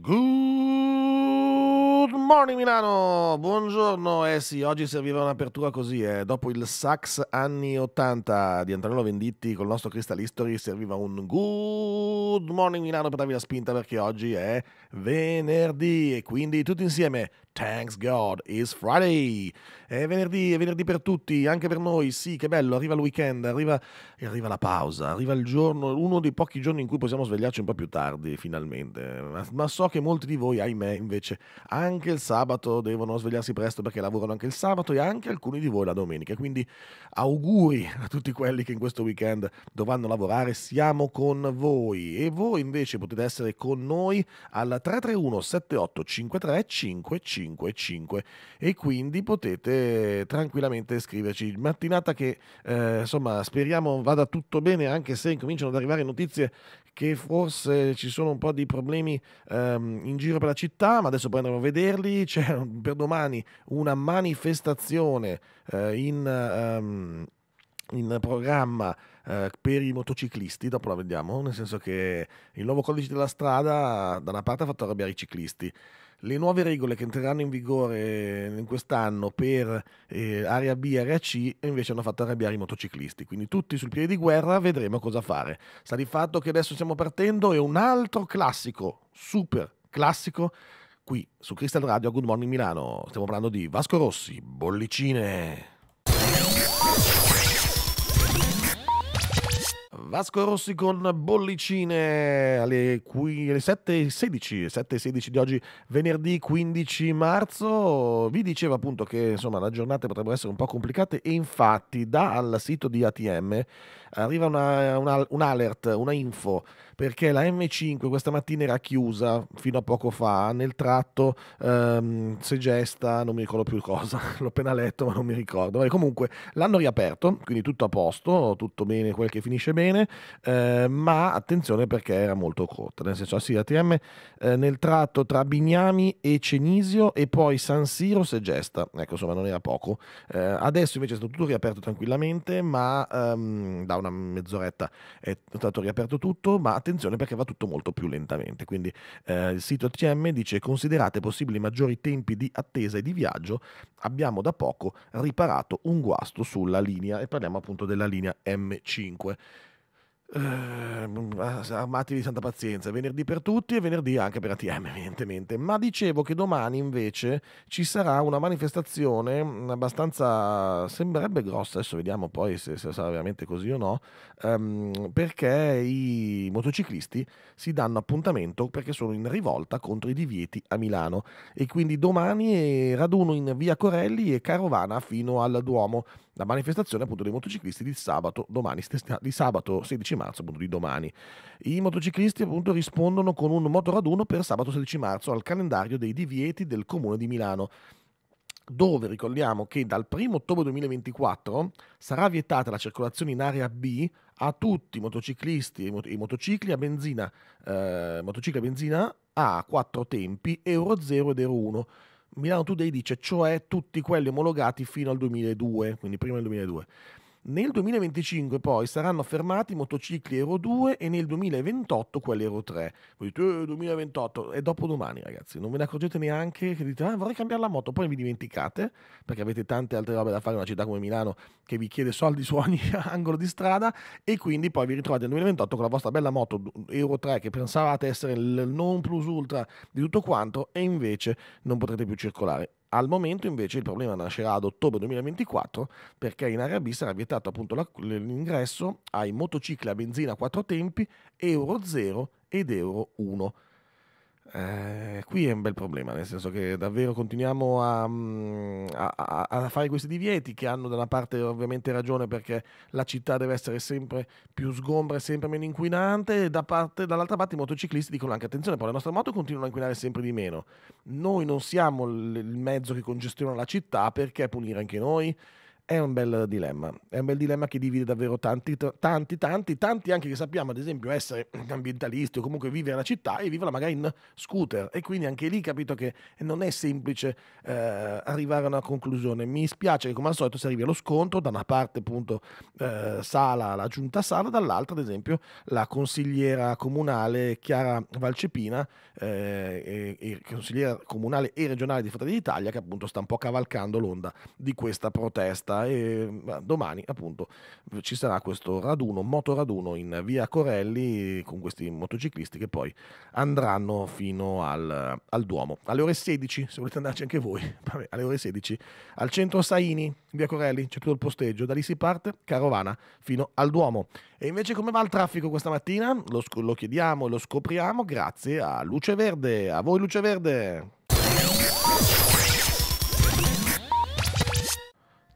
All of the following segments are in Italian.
Good morning Milano, buongiorno. Eh sì, oggi serviva un'apertura così, eh. dopo il sax anni 80 di Antonello Venditti con il nostro Crystal History serviva un Good morning Milano per darvi la spinta perché oggi è venerdì e quindi tutti insieme Thanks God it's Friday. È venerdì, è venerdì per tutti, anche per noi. Sì, che bello, arriva il weekend, arriva, arriva la pausa, arriva il giorno, uno dei pochi giorni in cui possiamo svegliarci un po' più tardi, finalmente. Ma, ma so che molti di voi, ahimè, invece, anche il sabato devono svegliarsi presto perché lavorano anche il sabato e anche alcuni di voi la domenica. Quindi auguri a tutti quelli che in questo weekend dovranno lavorare. Siamo con voi e voi invece potete essere con noi al 331 78 53 55 5,5 e quindi potete tranquillamente scriverci. Mattinata che eh, insomma speriamo vada tutto bene anche se incominciano ad arrivare notizie che forse ci sono un po' di problemi ehm, in giro per la città, ma adesso poi andremo a vederli. C'è per domani una manifestazione eh, in, ehm, in programma eh, per i motociclisti, dopo la vediamo, nel senso che il nuovo codice della strada da una parte ha fatto arrabbiare i ciclisti, le nuove regole che entreranno in vigore in quest'anno per eh, area B e area C invece hanno fatto arrabbiare i motociclisti, quindi tutti sul piede di guerra vedremo cosa fare. Sta di fatto che adesso stiamo partendo e un altro classico, super classico, qui su Crystal Radio a Good Morning Milano, stiamo parlando di Vasco Rossi, bollicine. Vasco Rossi con bollicine alle 7.16, 7.16 di oggi, venerdì 15 marzo. Vi dicevo appunto che insomma le giornate potrebbero essere un po' complicata e infatti dal sito di ATM arriva una, una, un alert, una info, perché la M5 questa mattina era chiusa fino a poco fa nel tratto ehm, Segesta, non mi ricordo più cosa, l'ho appena letto ma non mi ricordo. Vabbè, comunque l'hanno riaperto, quindi tutto a posto, tutto bene, quel che finisce bene, eh, ma attenzione perché era molto corta, nel senso sì, ATM eh, nel tratto tra Bignami e Cenisio e poi San Siro Segesta, ecco insomma non era poco. Eh, adesso invece è stato tutto riaperto tranquillamente, ma ehm, da una mezz'oretta è stato riaperto tutto, ma attenzione perché va tutto molto più lentamente. Quindi eh, il sito TM dice considerate possibili maggiori tempi di attesa e di viaggio, abbiamo da poco riparato un guasto sulla linea e parliamo appunto della linea M5. Uh, ehm, armatevi di santa pazienza, venerdì per tutti e venerdì anche per ATM evidentemente, ma dicevo che domani invece ci sarà una manifestazione abbastanza, sembrerebbe grossa, adesso vediamo poi se, se sarà veramente così o no, um, perché i motociclisti si danno appuntamento perché sono in rivolta contro i divieti a Milano e quindi domani eh, raduno in via Corelli e carovana fino al Duomo, la manifestazione appunto dei motociclisti di sabato, domani, di sabato 16 marzo, appunto di domani. I motociclisti appunto rispondono con un motoraduno per sabato 16 marzo al calendario dei divieti del Comune di Milano dove ricordiamo che dal 1 ottobre 2024 sarà vietata la circolazione in area B a tutti i motociclisti e i motocicli a benzina, eh, motocicli a benzina a quattro tempi, Euro 0 ed Euro 1. Milano Today dice, cioè tutti quelli omologati fino al 2002, quindi prima del 2002. Nel 2025 poi saranno fermati i motocicli Euro 2 e nel 2028 quelli Euro 3. Voi dite, eh, 2028, è dopo domani ragazzi, non ve ne accorgete neanche che dite, ah, vorrei cambiare la moto, poi vi dimenticate, perché avete tante altre robe da fare in una città come Milano che vi chiede soldi su ogni angolo di strada e quindi poi vi ritrovate nel 2028 con la vostra bella moto Euro 3 che pensavate essere il non plus ultra di tutto quanto e invece non potrete più circolare. Al momento invece il problema nascerà ad ottobre 2024 perché in Arabia sarà vietato appunto l'ingresso ai motocicli a benzina a quattro tempi Euro 0 ed Euro 1 eh, qui è un bel problema, nel senso che davvero continuiamo mm, a, a, a, fare questi divieti che hanno da una parte ovviamente ragione perché la città deve essere sempre più sgombra e sempre meno inquinante e da parte, dall'altra parte i motociclisti dicono anche attenzione, poi le nostre moto continuano a inquinare sempre di meno. Noi non siamo il mezzo che congestiona la città, perché punire anche noi? È un bel dilemma, è un bel dilemma che divide davvero tanti, tanti, tanti, tanti anche che sappiamo ad esempio essere ambientalisti o comunque vivere la città e vivere magari in scooter e quindi anche lì capito che non è semplice eh, arrivare a una conclusione. Mi spiace che come al solito si arrivi allo scontro, da una parte appunto eh, Sala, la giunta Sala, dall'altra ad esempio la consigliera comunale Chiara Valcepina, eh, e, e consigliera comunale e regionale di Fratelli d'Italia che appunto sta un po' cavalcando l'onda di questa protesta e domani appunto ci sarà questo raduno, moto raduno in via Corelli con questi motociclisti che poi andranno fino al, al Duomo. Alle ore 16, se volete andarci anche voi, vabbè, alle ore 16, al centro Saini, via Corelli, c'è tutto il posteggio, da lì si parte, carovana, fino al Duomo. E invece come va il traffico questa mattina? Lo, lo chiediamo e lo scopriamo grazie a Luce Verde. A voi Luce Verde!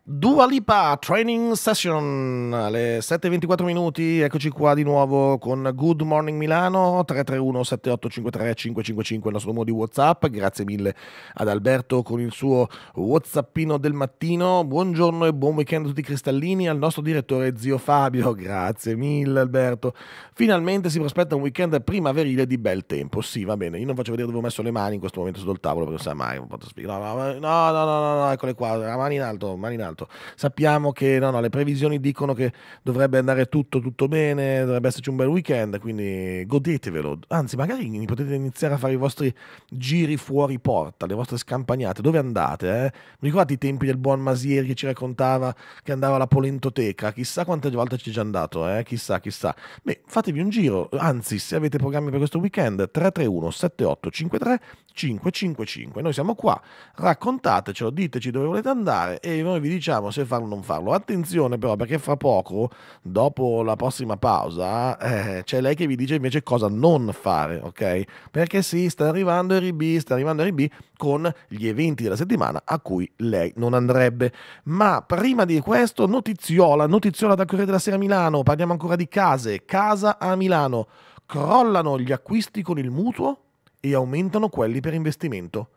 Dua Lipa Training Session alle 7.24 minuti, eccoci qua di nuovo con Good Morning Milano 331 7853 555 il nostro numero di Whatsapp, grazie mille ad Alberto con il suo Whatsappino del mattino, buongiorno e buon weekend a tutti i cristallini, al nostro direttore zio Fabio, grazie mille Alberto, finalmente si prospetta un weekend primaverile di bel tempo, sì va bene, io non faccio vedere dove ho messo le mani in questo momento sotto il tavolo perché non sa mai, no no no, no no no, eccole qua, mani in alto, mani in alto quant'altro. Sappiamo che no, no, le previsioni dicono che dovrebbe andare tutto, tutto bene, dovrebbe esserci un bel weekend, quindi godetevelo. Anzi, magari potete iniziare a fare i vostri giri fuori porta, le vostre scampagnate. Dove andate? Eh? Mi ricordate i tempi del buon Masieri che ci raccontava che andava alla Polentoteca? Chissà quante volte ci è già andato, eh? chissà, chissà. Beh, fatevi un giro, anzi, se avete programmi per questo weekend, 331 7853 555. Noi siamo qua, raccontatecelo, diteci dove volete andare e noi vi diciamo diciamo se farlo o non farlo. Attenzione però perché fra poco, dopo la prossima pausa, eh, c'è lei che vi dice invece cosa non fare, ok? Perché sì, sta arrivando RB, sta arrivando RB con gli eventi della settimana a cui lei non andrebbe. Ma prima di questo, notiziola, notiziola da Corriere della Sera Milano, parliamo ancora di case, casa a Milano. Crollano gli acquisti con il mutuo e aumentano quelli per investimento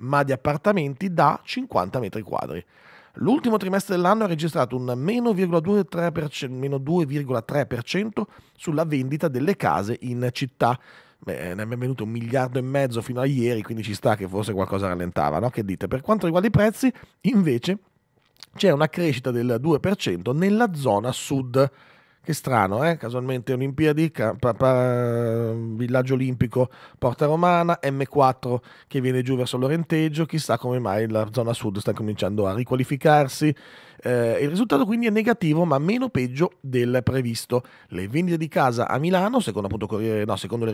ma di appartamenti da 50 metri quadri. L'ultimo trimestre dell'anno ha registrato un meno 2,3% sulla vendita delle case in città. Beh, ne è venuto un miliardo e mezzo fino a ieri, quindi ci sta che forse qualcosa rallentava, no? Che dite? Per quanto riguarda i prezzi, invece, c'è una crescita del 2% nella zona sud che strano, eh? casualmente Olimpiadi, Villaggio Olimpico, Porta Romana, M4 che viene giù verso Lorenteggio, chissà come mai la zona sud sta cominciando a riqualificarsi eh, il risultato quindi è negativo, ma meno peggio del previsto. Le vendite di casa a Milano, secondo, appunto, eh, no, secondo le,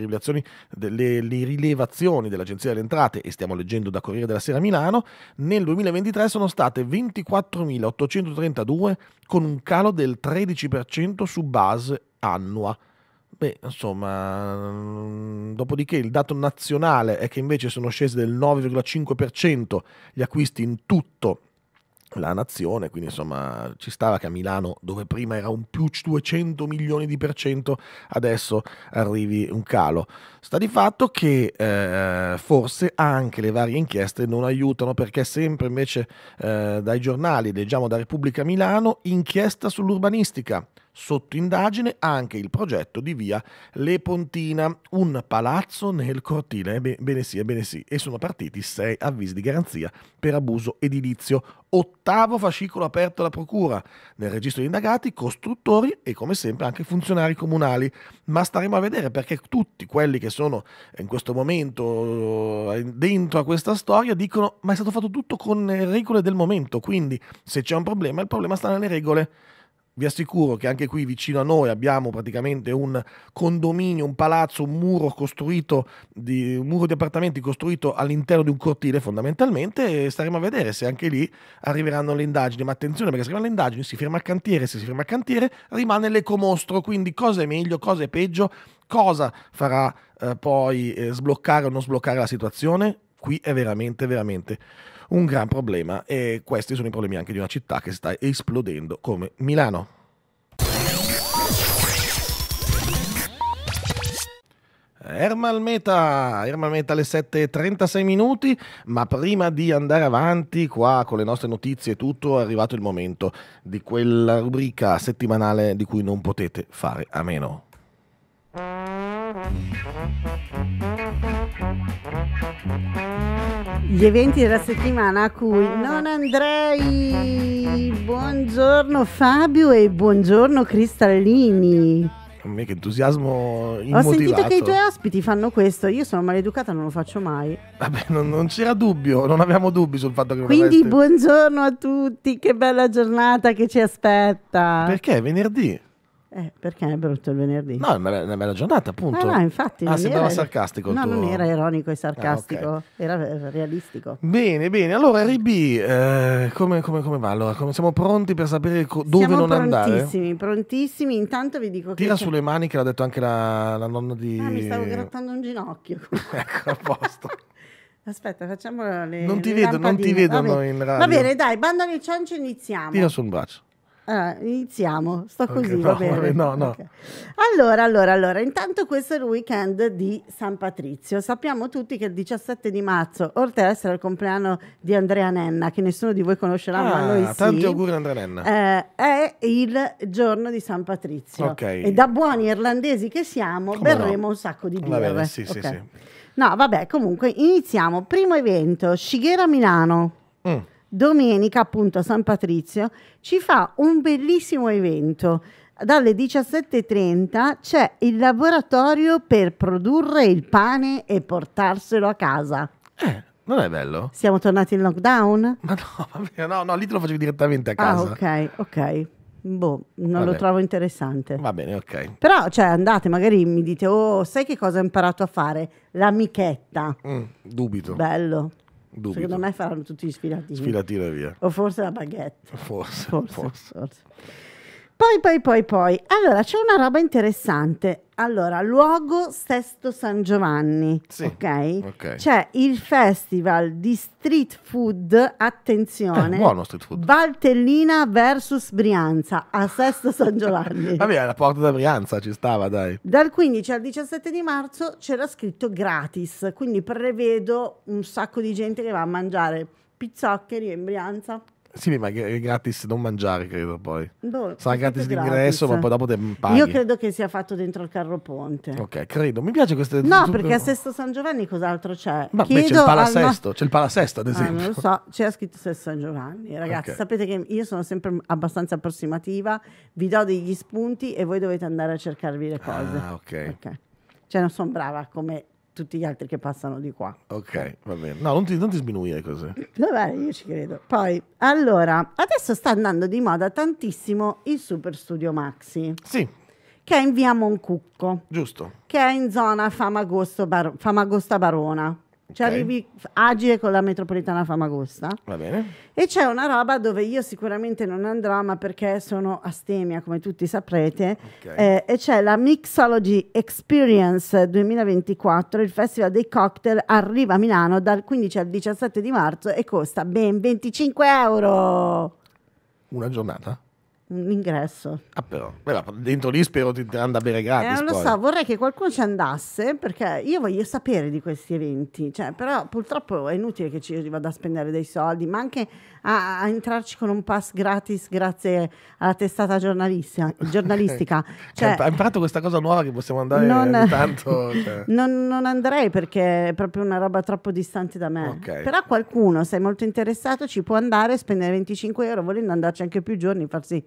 delle, le rilevazioni dell'Agenzia delle Entrate, e stiamo leggendo da Corriere della Sera a Milano, nel 2023 sono state 24.832 con un calo del 13% su base annua. Beh, insomma, mm, dopodiché il dato nazionale è che invece sono scesi del 9,5% gli acquisti in tutto la nazione, quindi insomma ci stava che a Milano, dove prima era un più 200 milioni di per cento, adesso arrivi un calo. Sta di fatto che eh, forse anche le varie inchieste non aiutano perché sempre invece eh, dai giornali leggiamo da Repubblica Milano inchiesta sull'urbanistica Sotto indagine anche il progetto di via Lepontina, un palazzo nel cortile. Eh, bene sì, eh, bene sì. E sono partiti sei avvisi di garanzia per abuso edilizio. Ottavo fascicolo aperto alla procura. Nel registro di indagati costruttori e come sempre anche funzionari comunali. Ma staremo a vedere perché tutti quelli che sono in questo momento eh, dentro a questa storia dicono ma è stato fatto tutto con le regole del momento. Quindi se c'è un problema il problema sta nelle regole. Vi assicuro che anche qui vicino a noi abbiamo praticamente un condominio, un palazzo, un muro costruito, di, un muro di appartamenti costruito all'interno di un cortile fondamentalmente e staremo a vedere se anche lì arriveranno le indagini. Ma attenzione perché se arrivano le indagini si ferma il cantiere, se si ferma il cantiere rimane l'ecomostro, quindi cosa è meglio, cosa è peggio, cosa farà eh, poi eh, sbloccare o non sbloccare la situazione. Qui è veramente, veramente un gran problema e questi sono i problemi anche di una città che sta esplodendo come Milano. Ermal Meta, Ermal Meta alle 7.36 minuti, ma prima di andare avanti qua con le nostre notizie e tutto è arrivato il momento di quella rubrica settimanale di cui non potete fare a meno. gli eventi della settimana a cui non andrei. Buongiorno Fabio e buongiorno Cristallini. Che entusiasmo immotivato. Ho sentito che i tuoi ospiti fanno questo, io sono maleducata, non lo faccio mai. Vabbè, non, non c'era dubbio, non avevamo dubbi sul fatto che... Quindi avresti... buongiorno a tutti, che bella giornata che ci aspetta. Perché è venerdì? Eh, perché è brutto il venerdì? No, è una bella giornata, appunto. Ah, no, infatti. Ah, sembrava era... sarcastico. No, tuo... non era ironico e sarcastico, ah, okay. era eh, realistico. Bene, bene. Allora, RB, eh, come, come, come, va? Allora, come siamo pronti per sapere co- dove siamo non andare? prontissimi, prontissimi. Intanto vi dico Tira che... sulle mani, che l'ha detto anche la, la nonna di... Ah, mi stavo grattando un ginocchio. ecco, a posto. Aspetta, facciamo le Non ti le vedo, lampadine. non ti vedo in radio. Va bene, dai, banda nei cianci iniziamo. Tira sul braccio. Ah, iniziamo, sto okay, così, no, va bene. No, no. Okay. Allora, allora, allora, intanto questo è il weekend di San Patrizio. Sappiamo tutti che il 17 di marzo, oltre ad essere il compleanno di Andrea Nenna, che nessuno di voi conoscerà, ah, ma noi tanti auguri Andrea Nenna. Eh, è il giorno di San Patrizio. Okay. E da buoni irlandesi che siamo, Come berremo un sacco di birre. Va bene, sì, sì, sì. No, vabbè, comunque iniziamo. Primo evento, Shigera Milano. Mm domenica appunto a San Patrizio ci fa un bellissimo evento. Dalle 17.30 c'è il laboratorio per produrre il pane e portarselo a casa. Eh, non è bello? Siamo tornati in lockdown? Ma no, no, no, lì te lo facevi direttamente a ah, casa. Ah, ok, ok. Boh, non Vabbè. lo trovo interessante. Va bene, ok. Però, cioè, andate, magari mi dite, oh, sai che cosa ho imparato a fare? L'amichetta. Mm, dubito. Bello. Dubito. Secondo me faranno tutti gli sfilatini. Sfilatino e via. O forse la baguette. forse. forse. forse. forse. Poi, poi, poi, poi. Allora, c'è una roba interessante. Allora, luogo Sesto San Giovanni, sì, ok? C'è il festival di street food, attenzione, eh, buono street food. Valtellina versus Brianza a Sesto San Giovanni. Vabbè, la porta da Brianza ci stava, dai. Dal 15 al 17 di marzo c'era scritto gratis, quindi prevedo un sacco di gente che va a mangiare pizzoccheri in Brianza. Sì, ma è gratis non mangiare, credo poi. Boh, Sarà gratis l'ingresso, ma poi dopo te paghi. Io credo che sia fatto dentro il carro ponte. Ok, credo. Mi piace queste... No, tutte... perché a Sesto San Giovanni cos'altro c'è? Ma beh, c'è il palasesto, no... c'è il palasesto ad esempio. Ah, non lo so, c'è scritto Sesto San Giovanni. Ragazzi, okay. sapete che io sono sempre abbastanza approssimativa, vi do degli spunti e voi dovete andare a cercarvi le cose. Ah, ok. okay. Cioè non sono brava come tutti gli altri che passano di qua. Ok, va bene. No, non ti, non ti sminuire così. Vabbè, io ci credo. Poi, allora, adesso sta andando di moda tantissimo il Super Studio Maxi. Sì. Che è in via Moncucco. Giusto. Che è in zona Famagosto, Bar Famagosta Barona. Cioè okay. arrivi agile con la metropolitana Famagosta. Va bene. E c'è una roba dove io sicuramente non andrò, ma perché sono astemia, come tutti saprete. Okay. Eh, e c'è la Mixology Experience 2024, il Festival dei Cocktail, arriva a Milano dal 15 al 17 di marzo e costa ben 25 euro. Una giornata? un ingresso. Ah però, Beh, dentro lì spero ti andrà bene bere eh, gratis. Eh, non lo so, vorrei che qualcuno ci andasse perché io voglio sapere di questi eventi, cioè, però purtroppo è inutile che ci vada a spendere dei soldi, ma anche a, a, entrarci con un pass gratis grazie alla testata giornalistica. Cioè, Hai imparato questa cosa nuova che possiamo andare non, tanto, cioè. non, non, andrei perché è proprio una roba troppo distante da me. Okay. Però qualcuno, se è molto interessato, ci può andare, spendere 25 euro, volendo andarci anche più giorni, farsi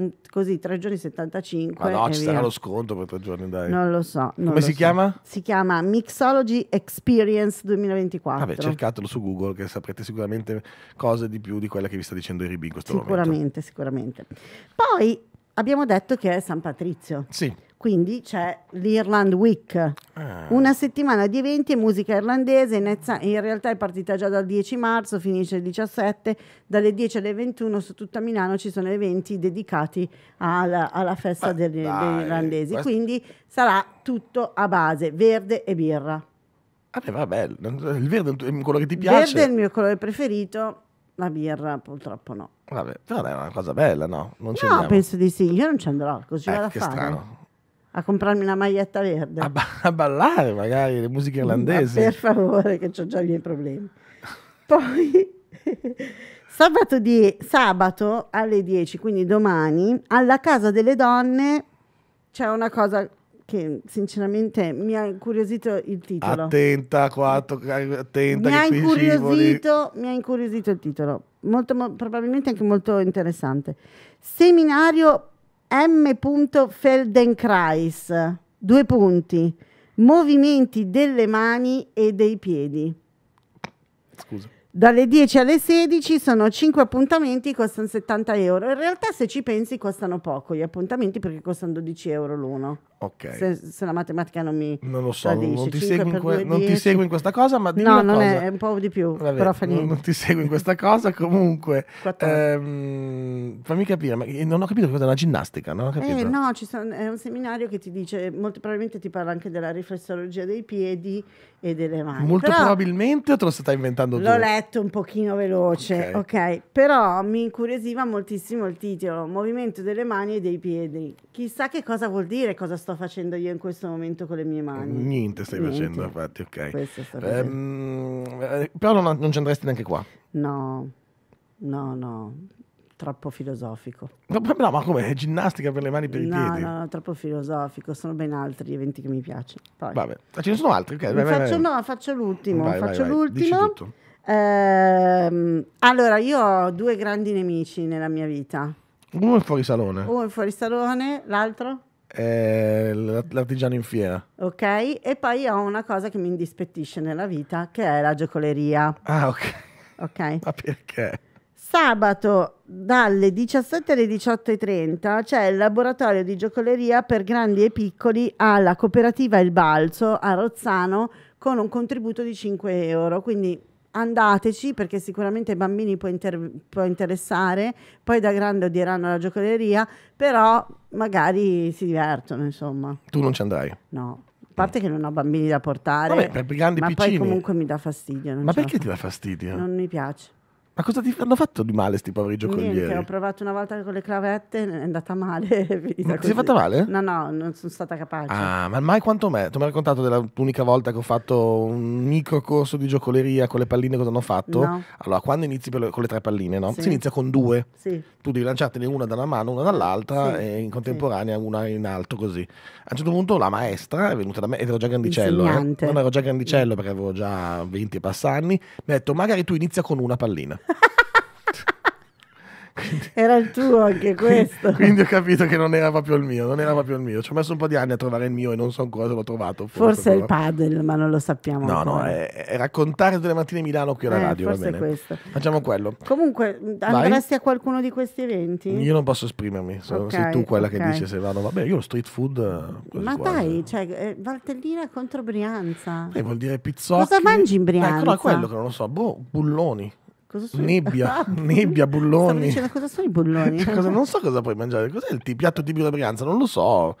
Mm, così tre giorni 75 ma no ci via. sarà lo sconto per tre giorni dai non lo so non come lo si so. chiama? si chiama Mixology Experience 2024 vabbè cercatelo su Google che saprete sicuramente cose di più di quella che vi sta dicendo Ribi in questo sicuramente, momento sicuramente sicuramente poi abbiamo detto che è San Patrizio sì quindi c'è l'Irland Week, ah. una settimana di eventi e musica irlandese, in realtà è partita già dal 10 marzo, finisce il 17, dalle 10 alle 21 su tutta Milano ci sono eventi dedicati alla, alla festa degli, degli, irlandesi, Questo... quindi sarà tutto a base verde e birra. Ah, beh, vabbè, il verde è quello che ti piace? Il Verde è il mio colore preferito, la birra purtroppo no. Vabbè, però è una cosa bella, no? Non no, andiamo. penso di sì. Io non ci andrò così. Eh, che fare. strano a comprarmi una maglietta verde. A, ba- a ballare magari le musiche irlandesi. Ma per favore, che ho già i miei problemi. Poi sabato, di, sabato alle 10, quindi domani, alla Casa delle Donne c'è una cosa che sinceramente mi ha incuriosito il titolo. Attenta, quattro, attenta. Mi, ha incuriosito, mi ha incuriosito il titolo, molto, mo- probabilmente anche molto interessante. Seminario M. Feldenkrais, due punti, movimenti delle mani e dei piedi. Scusa. Dalle 10 alle 16 sono 5 appuntamenti, costano 70 euro. In realtà se ci pensi costano poco gli appuntamenti perché costano 12 euro l'uno. Okay. Se, se, la matematica non mi non lo so, tradisce. non, ti seguo, que- non ti seguo in questa cosa, ma no, non cosa. è un po' di più, Vabbè, però fa niente. Non ti seguo in questa cosa, comunque. Ehm, fammi capire, ma non ho capito cosa è una ginnastica, eh, no? Eh, no, sono, è un seminario che ti dice, molto probabilmente ti parla anche della riflessologia dei piedi e delle mani. Molto però, probabilmente o te lo stai inventando l'ho tu? L'ho letto un pochino veloce, okay. ok. Però mi incuriosiva moltissimo il titolo, Movimento delle mani e dei piedi. Chissà che cosa vuol dire, cosa sto sto facendo io in questo momento con le mie mani? Niente stai Niente. facendo, infatti, ok. Ehm, eh, però non, non ci andresti neanche qua. No, no, no troppo filosofico. No, no ma come? È Ginnastica per le mani e per i piedi? No, no, troppo filosofico. Sono ben altri gli eventi che mi piacciono. Poi. Vabbè, ce ne sono altri. ok. vai, faccio, vai, vai. No, faccio l'ultimo. Vai, faccio l'ultimo. Eh, allora, io ho due grandi nemici nella mia vita. Uno è fuori salone. Uno è fuori salone, l'altro? eh, l'artigiano in fiera. Ok, e poi ho una cosa che mi indispettisce nella vita, che è la giocoleria. Ah, ok. Ok. Ma perché? Sabato dalle 17 alle 18.30 c'è il laboratorio di giocoleria per grandi e piccoli alla cooperativa Il Balzo a Rozzano con un contributo di 5 euro. Quindi andateci perché sicuramente ai bambini può, inter può, interessare, poi da grande odieranno la giocoleria, però magari si divertono, insomma. Tu non ci andrai? No. A parte che non ho bambini da portare, Vabbè, per grandi ma piccini. poi comunque mi dà fastidio. ma perché ti dà fastidio? Non mi piace. Ma cosa ti hanno fatto di male sti poveri giocolieri? Niente, ho provato una volta con le clavette, è andata male. È ma ti sei fatta male? No, no, non sono stata capace. Ah, ma mai quanto me? Tu mi hai raccontato dell'unica volta che ho fatto un micro corso di giocoleria con le palline, cosa hanno fatto? No. Allora, quando inizi le, con le tre palline, no? Sì. Si inizia con due. Sì. Tu devi lanciartene una da una mano, una dall'altra sì. e in contemporanea una in alto così. A un certo punto la maestra è venuta da me, ed ero già grandicello. Eh? Non ero già grandicello mm. perché avevo già 20 e passa anni. Mi ha detto, magari tu inizia con una pallina era il tuo anche questo. Quindi ho capito che non era proprio il mio, non era proprio il mio. Ci ho messo un po' di anni a trovare il mio e non so ancora se l'ho trovato. Forse, forse è il padel, ma non lo sappiamo. No, ancora. no, è, è, raccontare delle mattine Milano qui alla eh, radio. Forse va bene. questo. Facciamo quello. Comunque, andresti Vai? a qualcuno di questi eventi? Io non posso esprimermi, okay, sei tu quella okay. che dice se vanno. Vabbè, io lo street food. Eh, ma quasi. dai, cioè, eh, Valtellina contro Brianza. Eh, vuol dire pizzotti. Cosa mangi in eh, Brianza? Ecco, quello che non lo so, boh, bulloni. Nebbia, nebbia, bulloni. Dicendo, cosa sono i bulloni? Cosa, non so cosa puoi mangiare. Cos'è il piatto tipico della Brianza? Non lo so.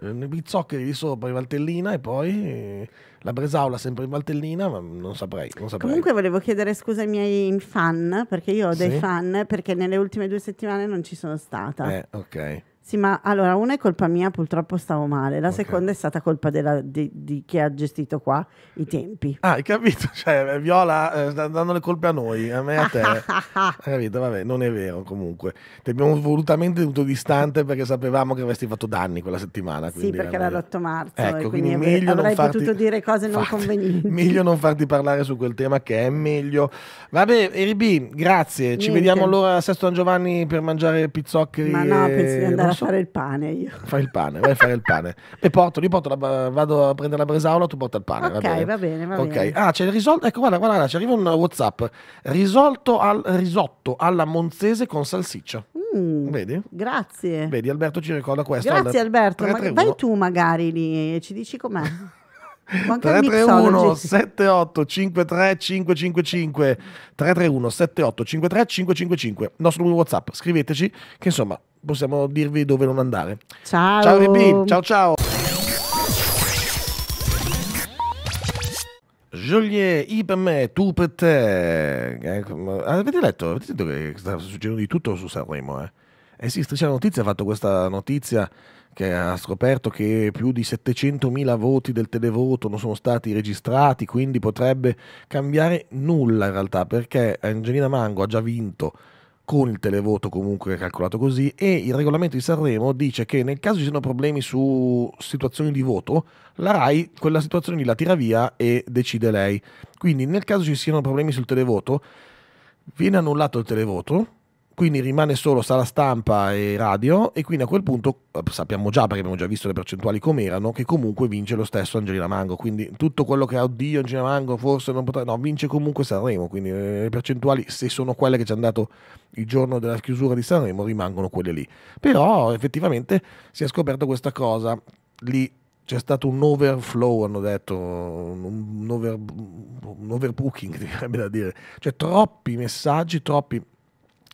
Eh, I pizzoccheri di sopra in Valtellina e poi eh, la bresaula sempre in Valtellina, ma non saprei, non saprei. Comunque volevo chiedere scusa ai miei fan, perché io ho dei fan, perché nelle ultime due settimane non ci sono stata. Eh, ok. Sì, ma allora una è colpa mia, purtroppo stavo male, la okay. seconda è stata colpa della, di, di, chi ha gestito qua i tempi. Ah, hai capito? Cioè, Viola eh, sta danno le colpe a noi, a me e a te. hai capito? Vabbè, non è vero comunque. Ti abbiamo volutamente tenuto distante perché sapevamo che avresti fatto danni quella settimana. Sì, perché era l'8 marzo. Ecco, quindi, quindi meglio avrei, avrei farti... potuto dire cose non Fatti. convenienti. Meglio non farti parlare su quel tema che è meglio. Vabbè, Eribi, grazie. Ci Niente. vediamo allora a Sesto San Giovanni per mangiare pizzoccheri. Ma no, pensi di andare a posso... fare il pane io. Fai il pane, vai a fare il pane. E porto, io porto la, vado a prendere la bresaola, tu porta il pane. Ok, va bene, va bene. Va okay. bene. Ah, c'è risolto, ecco guarda, guarda, ci arriva un Whatsapp. Risolto al risotto alla monzese con salsiccia. Mm, Vedi? Grazie. Vedi, Alberto ci ricorda questo. Grazie Alberto, Ma vai tu magari lì e ci dici com'è. 331 78 53 555 331 78 53 555 nostro numero whatsapp scriveteci che insomma possiamo dirvi dove non andare. Ciao. Ciao Ribin, ciao ciao. Joliet, I per me, tu per te. Eh, avete letto? Avete detto che sta succedendo di tutto su Sanremo? Eh, eh sì, Striscia Notizia ha fatto questa notizia che ha scoperto che più di 700.000 voti del televoto non sono stati registrati, quindi potrebbe cambiare nulla in realtà, perché Angelina Mango ha già vinto con il televoto comunque calcolato così e il regolamento di Sanremo dice che nel caso ci siano problemi su situazioni di voto, la RAI quella situazione la tira via e decide lei. Quindi nel caso ci siano problemi sul televoto, viene annullato il televoto, quindi rimane solo sala stampa e radio e quindi a quel punto eh, sappiamo già perché abbiamo già visto le percentuali com'erano che comunque vince lo stesso Angelina Mango quindi tutto quello che ha oddio Angelina Mango forse non potrà no vince comunque Sanremo quindi eh, le percentuali se sono quelle che ci hanno dato il giorno della chiusura di Sanremo rimangono quelle lì però effettivamente si è scoperto questa cosa lì c'è stato un overflow, hanno detto, un, over, un overbooking, direbbe da dire, cioè troppi messaggi, troppi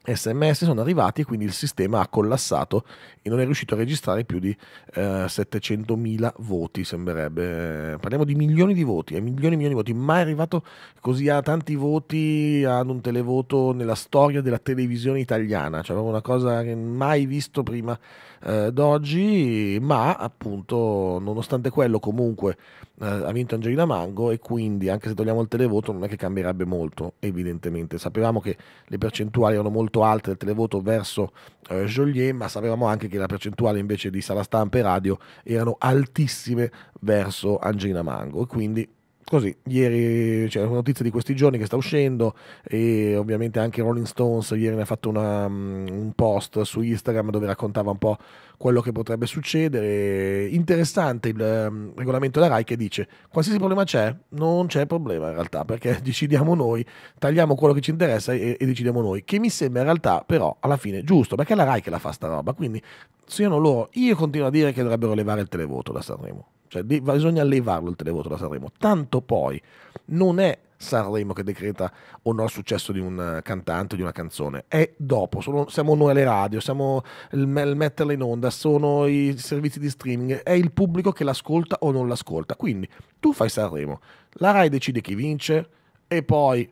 sms sono arrivati e quindi il sistema ha collassato e non è riuscito a registrare più di eh, 700.000 voti sembrerebbe parliamo di milioni di voti eh, milioni e milioni di voti mai arrivato così a tanti voti ad un televoto nella storia della televisione italiana cioè una cosa che mai visto prima eh, d'oggi, ma appunto nonostante quello comunque eh, ha vinto Angelina Mango e quindi anche se togliamo il televoto non è che cambierebbe molto evidentemente. Sapevamo che le percentuali erano molto alte del televoto verso eh, Joliet, ma sapevamo anche che la percentuale invece di sala stampa e radio erano altissime verso Angelina Mango e quindi così, ieri c'è cioè, una notizia di questi giorni che sta uscendo e ovviamente anche Rolling Stones ieri ne ha fatto una, mm, un post su Instagram dove raccontava un po' quello che potrebbe succedere. Interessante il um, regolamento della RAI che dice qualsiasi problema c'è, non c'è problema in realtà perché decidiamo noi, tagliamo quello che ci interessa e, e decidiamo noi, che mi sembra in realtà però alla fine giusto perché è la RAI che la fa sta roba, quindi siano loro, io continuo a dire che dovrebbero levare il televoto da Sanremo. Cioè, bisogna levarlo il televoto da Sanremo. Tanto poi non è Sanremo che decreta o no il successo di un cantante o di una canzone, è dopo. Sono, siamo noi alle radio, siamo il, il metterla in onda, sono i servizi di streaming, è il pubblico che l'ascolta o non l'ascolta. Quindi tu fai Sanremo, la Rai decide chi vince e poi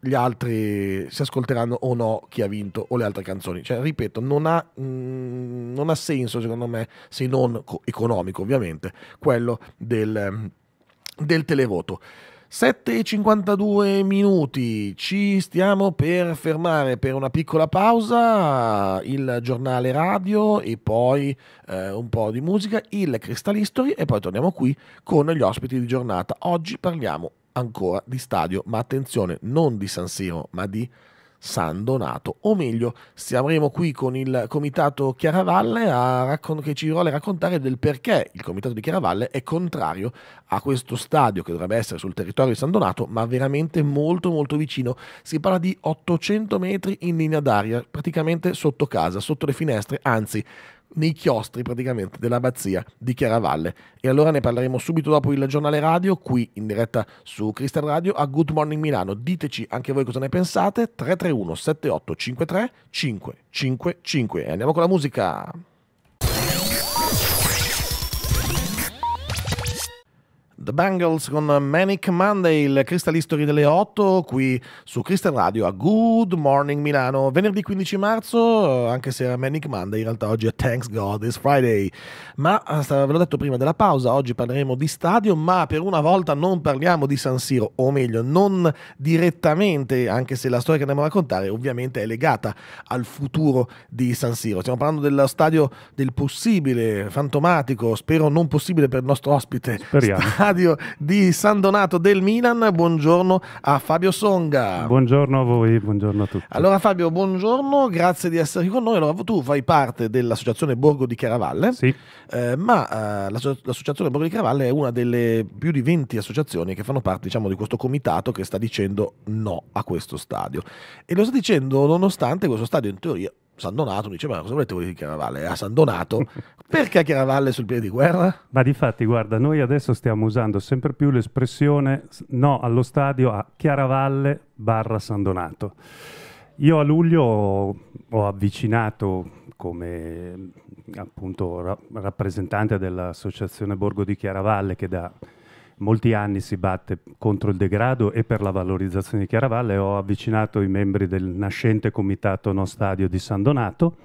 gli altri si ascolteranno o no chi ha vinto o le altre canzoni. Cioè, ripeto, non ha, mh, mm, non ha senso, secondo me, se non co- economico, ovviamente, quello del, del televoto. 7,52 minuti, ci stiamo per fermare per una piccola pausa, il giornale radio e poi eh, un po' di musica, il Crystal History e poi torniamo qui con gli ospiti di giornata. Oggi parliamo ancora di stadio, ma attenzione, non di San Siro, ma di San Donato. O meglio, saremo qui con il comitato Chiaravalle a raccon- che ci vuole raccontare del perché il comitato di Chiaravalle è contrario a questo stadio che dovrebbe essere sul territorio di San Donato, ma veramente molto molto vicino. Si parla di 800 metri in linea d'aria, praticamente sotto casa, sotto le finestre, anzi nei chiostri praticamente dell'abbazia di Chiaravalle. E allora ne parleremo subito dopo il giornale radio, qui in diretta su Cristian Radio a Good Morning Milano. Diteci anche voi cosa ne pensate. 331 7853 555. E andiamo con la musica. The Bengals con Manic Monday, il Crystal History delle 8, qui su Crystal Radio a Good Morning Milano. Venerdì 15 marzo, eh, anche se era Manic Monday, in realtà oggi è Thanks God It's Friday. Ma eh, ve l'ho detto prima della pausa, oggi parleremo di stadio, ma per una volta non parliamo di San Siro, o meglio, non direttamente, anche se la storia che andiamo a raccontare ovviamente è legata al futuro di San Siro. Stiamo parlando dello stadio del possibile, fantomatico, spero non possibile per il nostro ospite. Speriamo. stadio di San Donato del Milan. Buongiorno a Fabio Songa. Buongiorno a voi, buongiorno a tutti. Allora Fabio, buongiorno, grazie di essere con noi. Allora, tu fai parte dell'associazione Borgo di Caravalle, sì. eh, ma eh, l'associazione Borgo di Caravalle è una delle più di 20 associazioni che fanno parte diciamo, di questo comitato che sta dicendo no a questo stadio. E lo sta dicendo nonostante questo stadio in teoria San Donato, dice ma cosa volete voi di Chiaravalle? A ah, San Donato, perché Chiaravalle sul piede di guerra? Ma di fatti, guarda, noi adesso stiamo usando sempre più l'espressione no allo stadio a Chiaravalle barra San Donato. Io a luglio ho avvicinato come appunto rappresentante dell'associazione Borgo di Chiaravalle che da molti anni si batte contro il degrado e per la valorizzazione di Chiaravalle. Ho avvicinato i membri del nascente comitato No Stadio di San Donato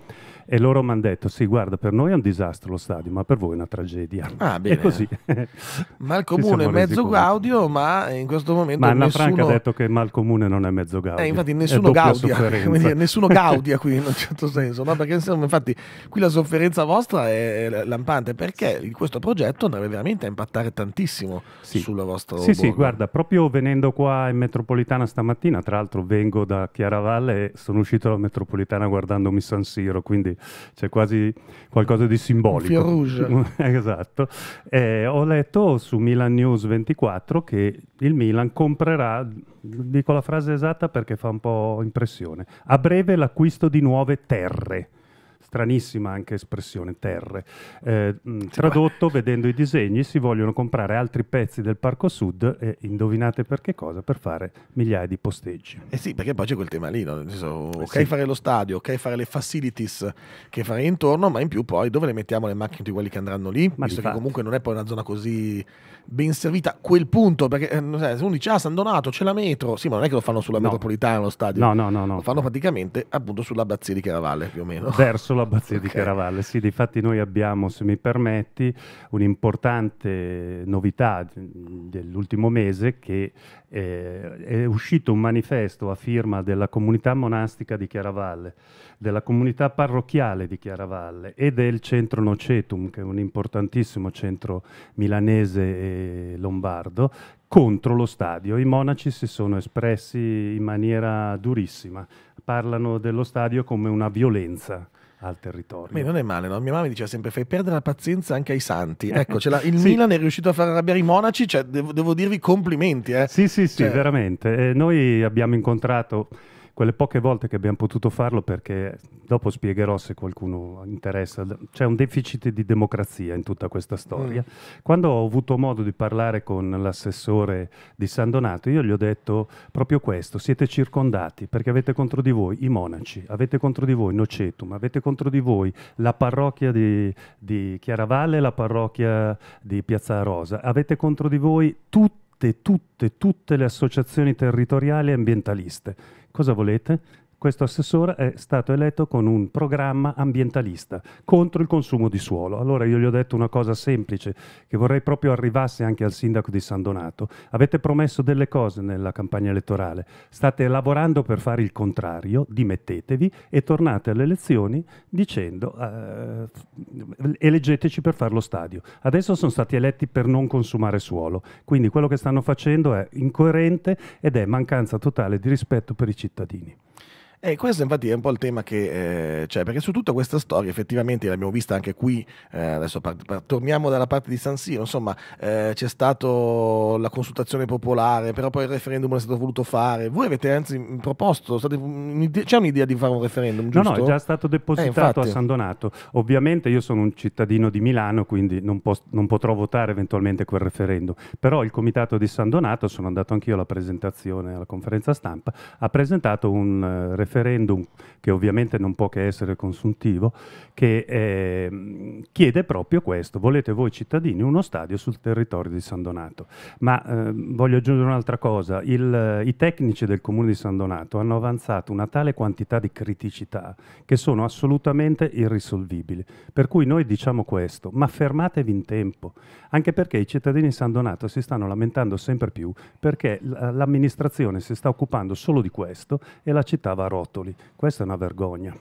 e loro mi hanno detto, sì, guarda, per noi è un disastro lo stadio, ma per voi è una tragedia. Ah, bene. È così. ma comune è mezzo gaudio, ma in questo momento Ma Anna nessuno... Franca ha detto che ma comune non è mezzo gaudio. Eh, infatti nessuno gaudia, quindi nessuno gaudia qui in un certo senso, no? Perché insomma, infatti qui la sofferenza vostra è lampante, perché questo progetto andrebbe veramente a impattare tantissimo sì. sulla vostra Sì, borgo. sì, guarda, proprio venendo qua in metropolitana stamattina, tra l'altro vengo da Chiaravalle e sono uscito dalla metropolitana guardandomi San Siro, quindi quindi c'è cioè quasi qualcosa di simbolico. rouge. Eh, esatto. Eh, ho letto su Milan News 24 che il Milan comprerà, dico la frase esatta perché fa un po' impressione, a breve l'acquisto di nuove terre stranissima anche espressione, terre. Eh, mm, tradotto, vedendo i disegni, si vogliono comprare altri pezzi del Parco Sud e indovinate per che cosa? Per fare migliaia di posteggi. Eh sì, perché poi c'è quel tema lì, no? ok sì. fare lo stadio, ok fare le facilities che farei intorno, ma in più poi dove le mettiamo le macchine di quelli che andranno lì? Ma visto che comunque non è poi una zona così ben servita, quel punto, perché eh, se uno dice ah San Donato c'è la metro, sì ma non è che lo fanno sulla no. metropolitana lo stadio, no, no, no, no. lo fanno praticamente appunto sulla Bazzilica Valle più o meno. Verso la l'abbazia okay. di Caravalle. Sì, difatti noi abbiamo, se mi permetti, un'importante novità dell'ultimo mese che eh, è uscito un manifesto a firma della comunità monastica di Chiaravalle, della comunità parrocchiale di Chiaravalle e del centro Nocetum, che è un importantissimo centro milanese e lombardo, contro lo stadio. I monaci si sono espressi in maniera durissima, parlano dello stadio come una violenza al territorio. Beh, non è male, no? mia mamma mi diceva sempre fai perdere la pazienza anche ai santi. Ecco, il sì. Milan è riuscito a far arrabbiare i monaci, cioè, devo, devo, dirvi complimenti. Eh. Sì, sì, sì, cioè veramente. Eh, noi abbiamo incontrato quelle poche volte che abbiamo potuto farlo, perché dopo spiegherò se qualcuno interessa, c'è un deficit di democrazia in tutta questa storia. Mm. Quando ho avuto modo di parlare con l'assessore di San Donato, io gli ho detto proprio questo, siete circondati perché avete contro di voi i monaci, avete contro di voi Nocetum, avete contro di voi la parrocchia di, di Chiaravalle la parrocchia di Piazza Rosa, avete contro di voi tutti tutte, tutte, tutte le associazioni territoriali e ambientaliste. Cosa volete? questo assessore è stato eletto con un programma ambientalista contro il consumo di suolo. Allora io gli ho detto una cosa semplice che vorrei proprio arrivasse anche al sindaco di San Donato. Avete promesso delle cose nella campagna elettorale, state lavorando per fare il contrario, dimettetevi e tornate alle elezioni dicendo eh, eleggeteci per fare lo stadio. Adesso sono stati eletti per non consumare suolo, quindi quello che stanno facendo è incoerente ed è mancanza totale di rispetto per i cittadini. E questo infatti è un po' il tema che eh, c'è, perché su tutta questa storia effettivamente l'abbiamo vista anche qui, eh, adesso par- par- torniamo dalla parte di San Siro, insomma eh, c'è stata la consultazione popolare, però poi il referendum non è stato voluto fare, voi avete anzi proposto, state, c'è un'idea di fare un referendum? Giusto? No, no, è già stato depositato eh, a San Donato, ovviamente io sono un cittadino di Milano, quindi non, posso, non potrò votare eventualmente quel referendum, però il comitato di San Donato, sono andato anch'io alla presentazione, alla conferenza stampa, ha presentato un referendum eh, referendum che ovviamente non può che essere consuntivo, che eh, chiede proprio questo, volete voi cittadini uno stadio sul territorio di San Donato. Ma eh, voglio aggiungere un'altra cosa, Il, i tecnici del comune di San Donato hanno avanzato una tale quantità di criticità che sono assolutamente irrisolvibili, per cui noi diciamo questo, ma fermatevi in tempo, anche perché i cittadini di San Donato si stanno lamentando sempre più perché l'amministrazione si sta occupando solo di questo e la città va a rotoli. Questa è una una vergogna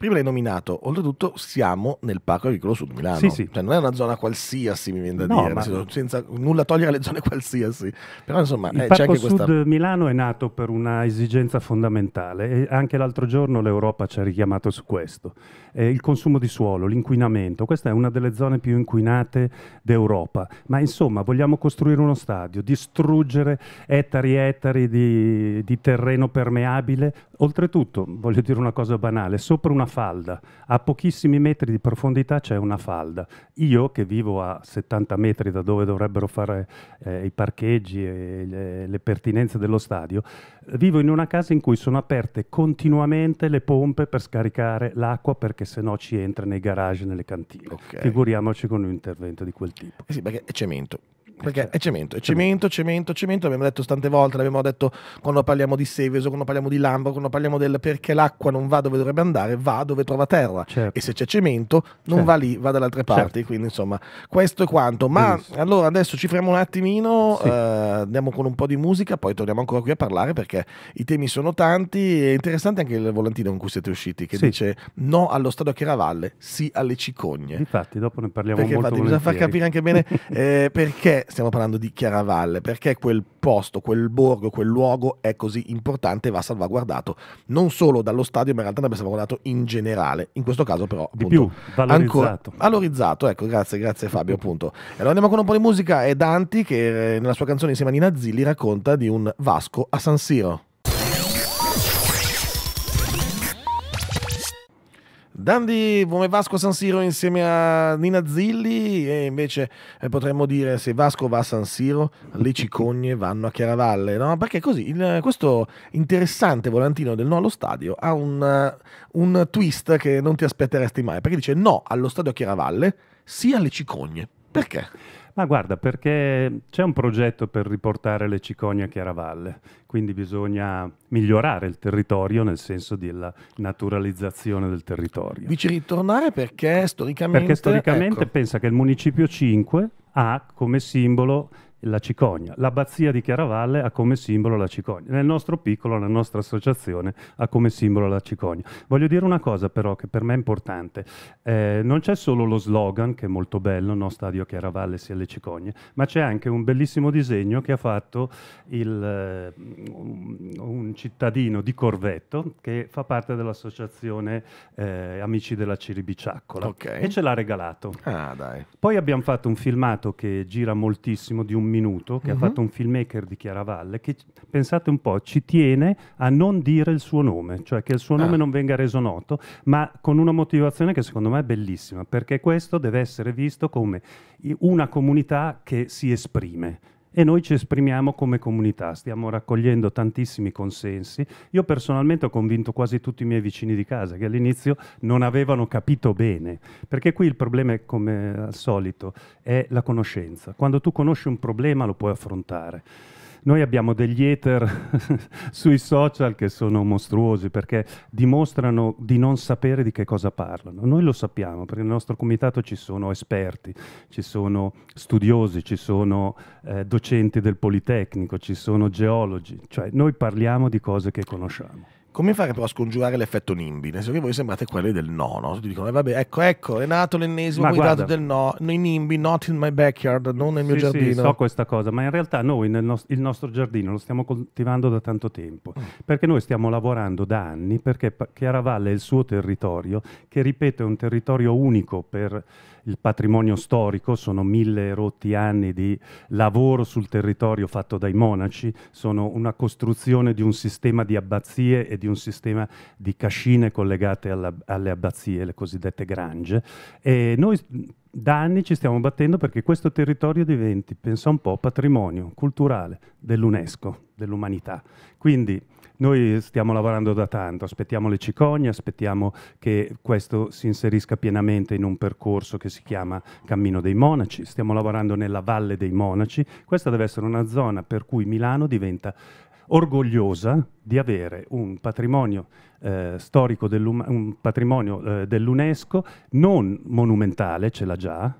prima l'hai nominato, oltretutto siamo nel Parco Agricolo Sud Milano. Sì, sì. Cioè, non è una zona qualsiasi, mi viene da no, dire, ma... senza nulla togliere le zone qualsiasi. Però insomma, il eh, Parco Sud questa... Milano è nato per una esigenza fondamentale e anche l'altro giorno l'Europa ci ha richiamato su questo. Eh, il consumo di suolo, l'inquinamento, questa è una delle zone più inquinate d'Europa, ma insomma vogliamo costruire uno stadio, distruggere ettari e ettari di, di terreno permeabile. Oltretutto, voglio dire una cosa banale, sopra una falda, a pochissimi metri di profondità c'è una falda. Io che vivo a 70 metri da dove dovrebbero fare eh, i parcheggi e le, eh, le pertinenze dello stadio, vivo in una casa in cui sono aperte continuamente le pompe per scaricare l'acqua perché se no ci entra nei garage, nelle cantine. Okay. Figuriamoci con un intervento di quel tipo. Eh sì, perché è cemento. Perché ecco. è cemento, è cemento, cemento, cemento, l'abbiamo detto tante volte, l'abbiamo detto quando parliamo di Seveso, quando parliamo di Lamba, quando parliamo del perché l'acqua non va dove dovrebbe andare, va dove trova terra. Certo. E se c'è cemento non certo. va lì, va dalle altre parti. Certo. Quindi insomma, questo è quanto. Ma Benissimo. allora adesso ci fermiamo un attimino, sì. eh, andiamo con un po' di musica, poi torniamo ancora qui a parlare perché i temi sono tanti. È interessante anche il volantino con cui siete usciti che sì. dice no allo stadio a Chiaravalle, sì alle cicogne. Infatti dopo ne parliamo perché, molto infatti, volentieri. Bisogna far capire anche bene eh, perché stiamo parlando di Chiaravalle, perché quel posto, quel borgo, quel luogo è così importante e va salvaguardato non solo dallo stadio, ma in realtà andrebbe salvaguardato in generale. In questo caso, però, appunto, di più, valorizzato. valorizzato. Ecco, grazie, grazie Fabio. Appunto. Allora andiamo con un po' di musica. È Danti che eh, nella sua canzone insieme a Nina Zilli racconta di un Vasco a San Siro. Dandi come Vasco San Siro insieme a Nina Zilli e invece eh, potremmo dire se Vasco va a San Siro le cicogne vanno a Chiaravalle, no? Perché così il, questo interessante volantino del no allo stadio ha un, eh, un twist che non ti aspetteresti mai, perché dice no allo stadio a Chiaravalle, sì alle cicogne. Perché? Ma guarda, perché c'è un progetto per riportare le cicogne a Chiaravalle, quindi bisogna migliorare il territorio nel senso della naturalizzazione del territorio. Dici ritornare perché storicamente... Perché storicamente ecco. pensa che il municipio 5 ha come simbolo la cicogna. L'abbazia di Chiaravalle ha come simbolo la cicogna. Nel nostro piccolo, la nostra associazione ha come simbolo la cicogna. Voglio dire una cosa però che per me è importante. Eh, non c'è solo lo slogan, che è molto bello, no? Stadio Chiaravalle sia le cicogne, ma c'è anche un bellissimo disegno che ha fatto il, un, eh, un, cittadino di Corvetto che fa parte dell'associazione eh, Amici della Ciribiciaccola okay. e ce l'ha regalato. Ah, Poi abbiamo fatto un filmato che gira moltissimo di un minuto, che uh-huh. ha mhm. fatto un filmmaker di Chiaravalle, che pensate un po', ci tiene a non dire il suo nome, cioè che il suo nome ah. non venga reso noto, ma con una motivazione che secondo me è bellissima, perché questo deve essere visto come una comunità che si esprime e noi ci esprimiamo come comunità, stiamo raccogliendo tantissimi consensi. Io personalmente ho convinto quasi tutti i miei vicini di casa che all'inizio non avevano capito bene, perché qui il problema, è, come al solito, è la conoscenza. Quando tu conosci un problema lo puoi affrontare. Noi abbiamo degli hater sui social che sono mostruosi perché dimostrano di non sapere di che cosa parlano. Noi lo sappiamo perché nel nostro comitato ci sono esperti, ci sono studiosi, ci sono eh, docenti del Politecnico, ci sono geologi, cioè noi parliamo di cose che conosciamo. Come fare però a scongiurare l'effetto NIMBY? Nel senso che voi sembrate quelli del no, no? Tutti dicono, eh, vabbè, ecco, ecco, è nato l'ennesimo guidato del no, noi NIMBY, not in my backyard, non nel mio sì, giardino. Sì, so questa cosa, ma in realtà noi no il nostro giardino lo stiamo coltivando da tanto tempo, mm. perché noi stiamo lavorando da anni, perché Chiaravalle è il suo territorio, che ripeto è un territorio unico per il patrimonio storico, sono mille rotti anni di lavoro sul territorio fatto dai monaci, sono una costruzione di un sistema di abbazie e di un sistema di cascine collegate alla, alle abbazie, le cosiddette grange. E noi da anni ci stiamo battendo perché questo territorio diventi, pensa un po', patrimonio culturale dell'UNESCO, dell'umanità. Quindi noi stiamo lavorando da tanto, aspettiamo le cicogne, aspettiamo che questo si inserisca pienamente in un percorso che si chiama Cammino dei Monaci, stiamo lavorando nella Valle dei Monaci, questa deve essere una zona per cui Milano diventa orgogliosa di avere un patrimonio eh, storico eh, dell'UNESCO, dell non monumentale, ce l'ha già,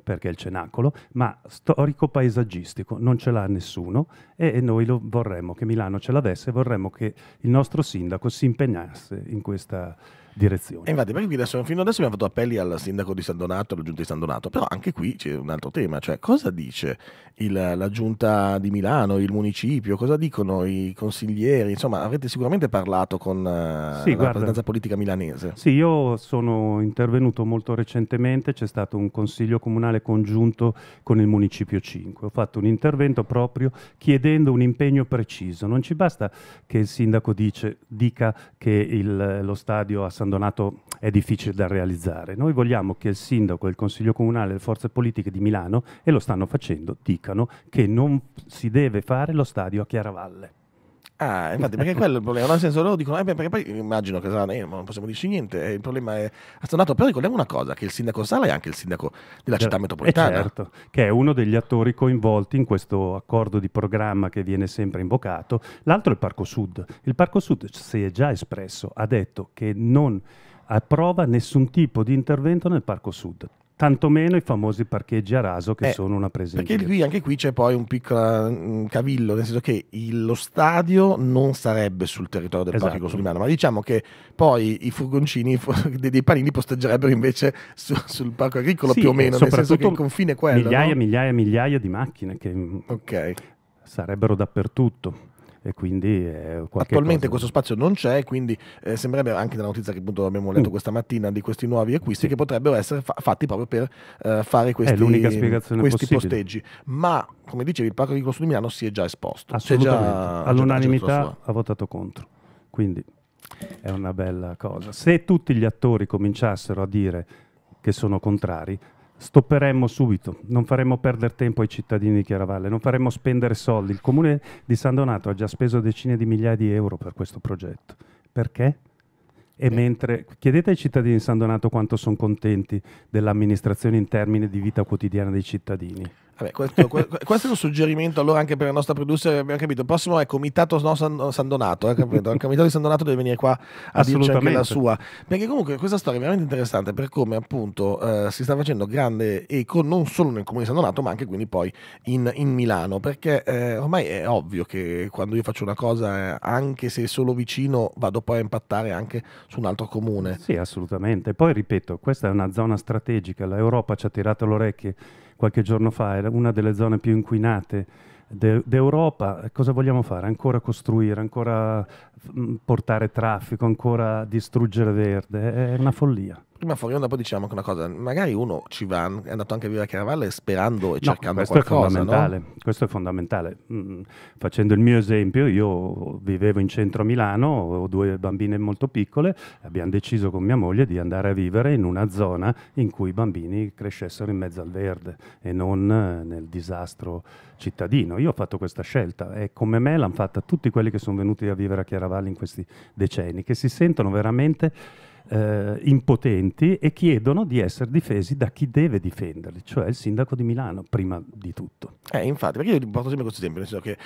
perché è il Cenacolo, ma storico-paesaggistico, non ce l'ha nessuno e, e noi vorremmo che Milano ce l'avesse, vorremmo che il nostro sindaco si impegnasse in questa direzione. E infatti, perché qui adesso, fino adesso abbiamo fatto appelli al sindaco di San Donato, alla giunta di San Donato, però anche qui c'è un altro tema, cioè cosa dice il, la giunta di Milano, il municipio, cosa dicono i consiglieri, insomma avrete sicuramente parlato con eh, sì, la guarda, rappresentanza politica milanese. Sì, io sono intervenuto molto recentemente, c'è stato un consiglio comunale congiunto con il municipio 5, ho fatto un intervento proprio chiedendo un impegno preciso, non ci basta che il sindaco dice, dica che il, lo stadio ha San Donato è difficile da realizzare. Noi vogliamo che il sindaco e il Consiglio Comunale, le forze politiche di Milano, e lo stanno facendo, dicano che non si deve fare lo stadio a Chiaravalle. Ah, infatti, perché quello è il problema. Nel senso, loro dicono, eh perché poi eh, immagino che Sala, eh, io non possiamo dirci niente, eh, il problema è assonato. Però ricordiamo una cosa, che il sindaco Sala è anche il sindaco della certo, città eh, metropolitana. Certo, che è uno degli attori coinvolti in questo accordo di programma che viene sempre invocato. L'altro è il Parco Sud. Il Parco Sud si è già espresso, ha detto che non approva nessun tipo di intervento nel Parco Sud tantomeno i famosi parcheggi a raso che eh, sono una presenza. Perché qui, anche qui c'è poi un piccolo mm, cavillo, nel senso che il, lo stadio non sarebbe sul territorio del esatto. Parco Solmano, ma diciamo che poi i furgoncini dei, dei panini posteggerebbero invece su, sul parco agricolo sì, più o meno, nel senso che il confine è quello. Migliaia, e no? migliaia, migliaia di macchine che okay. sarebbero dappertutto e quindi eh, attualmente cosa... questo spazio non c'è quindi eh, sembrerebbe anche dalla notizia che appunto abbiamo letto mm. questa mattina di questi nuovi acquisti sì. che potrebbero essere fa- fatti proprio per eh, fare questi, questi posteggi ma come dicevi il parco di Corso di Milano si è già esposto è già, all'unanimità già ha votato contro quindi è una bella cosa se tutti gli attori cominciassero a dire che sono contrari stopperemmo subito, non faremmo perdere tempo ai cittadini di Chiaravalle, non faremmo spendere soldi. Il comune di San Donato ha già speso decine di migliaia di euro per questo progetto. Perché? E mentre chiedete ai cittadini di San Donato quanto sono contenti dell'amministrazione in termini di vita quotidiana dei cittadini. Vabbè, questo, questo, è un suggerimento allora anche per la nostra producer, abbiamo capito. Il prossimo è Comitato ecco, no, San, San, Donato, eh, capito? il Comitato di San Donato deve venire qua a dirci anche la sua. Perché comunque questa storia è veramente interessante per come appunto eh, si sta facendo grande eco non solo nel comune di San Donato ma anche quindi poi in, in Milano, perché eh, ormai è ovvio che quando io faccio una cosa, eh, anche se solo vicino, vado poi a impattare anche su un altro comune. Sì, assolutamente. Poi ripeto, questa è una zona strategica, l'Europa ci ha tirato le orecchie qualche giorno fa, era una delle zone più inquinate d'Europa, cosa vogliamo fare? Ancora costruire, ancora portare traffico, ancora distruggere verde, è una follia prima fuori onda poi diciamo anche una cosa, magari uno ci va, è andato anche a vivere a Caravalle sperando e no, cercando questo qualcosa, è fondamentale, no? Questo è fondamentale. Mm, facendo il mio esempio, io vivevo in centro Milano, ho due bambine molto piccole, abbiamo deciso con mia moglie di andare a vivere in una zona in cui i bambini crescessero in mezzo al verde e non eh, nel disastro cittadino. Io ho fatto questa scelta e come me l'hanno fatta tutti quelli che sono venuti a vivere a Chiaravalli in questi decenni, che si sentono veramente eh, impotenti e chiedono di essere difesi da chi deve difenderli, cioè il sindaco di Milano, prima di tutto. Eh, infatti, perché io porto sempre questo esempio, nel senso che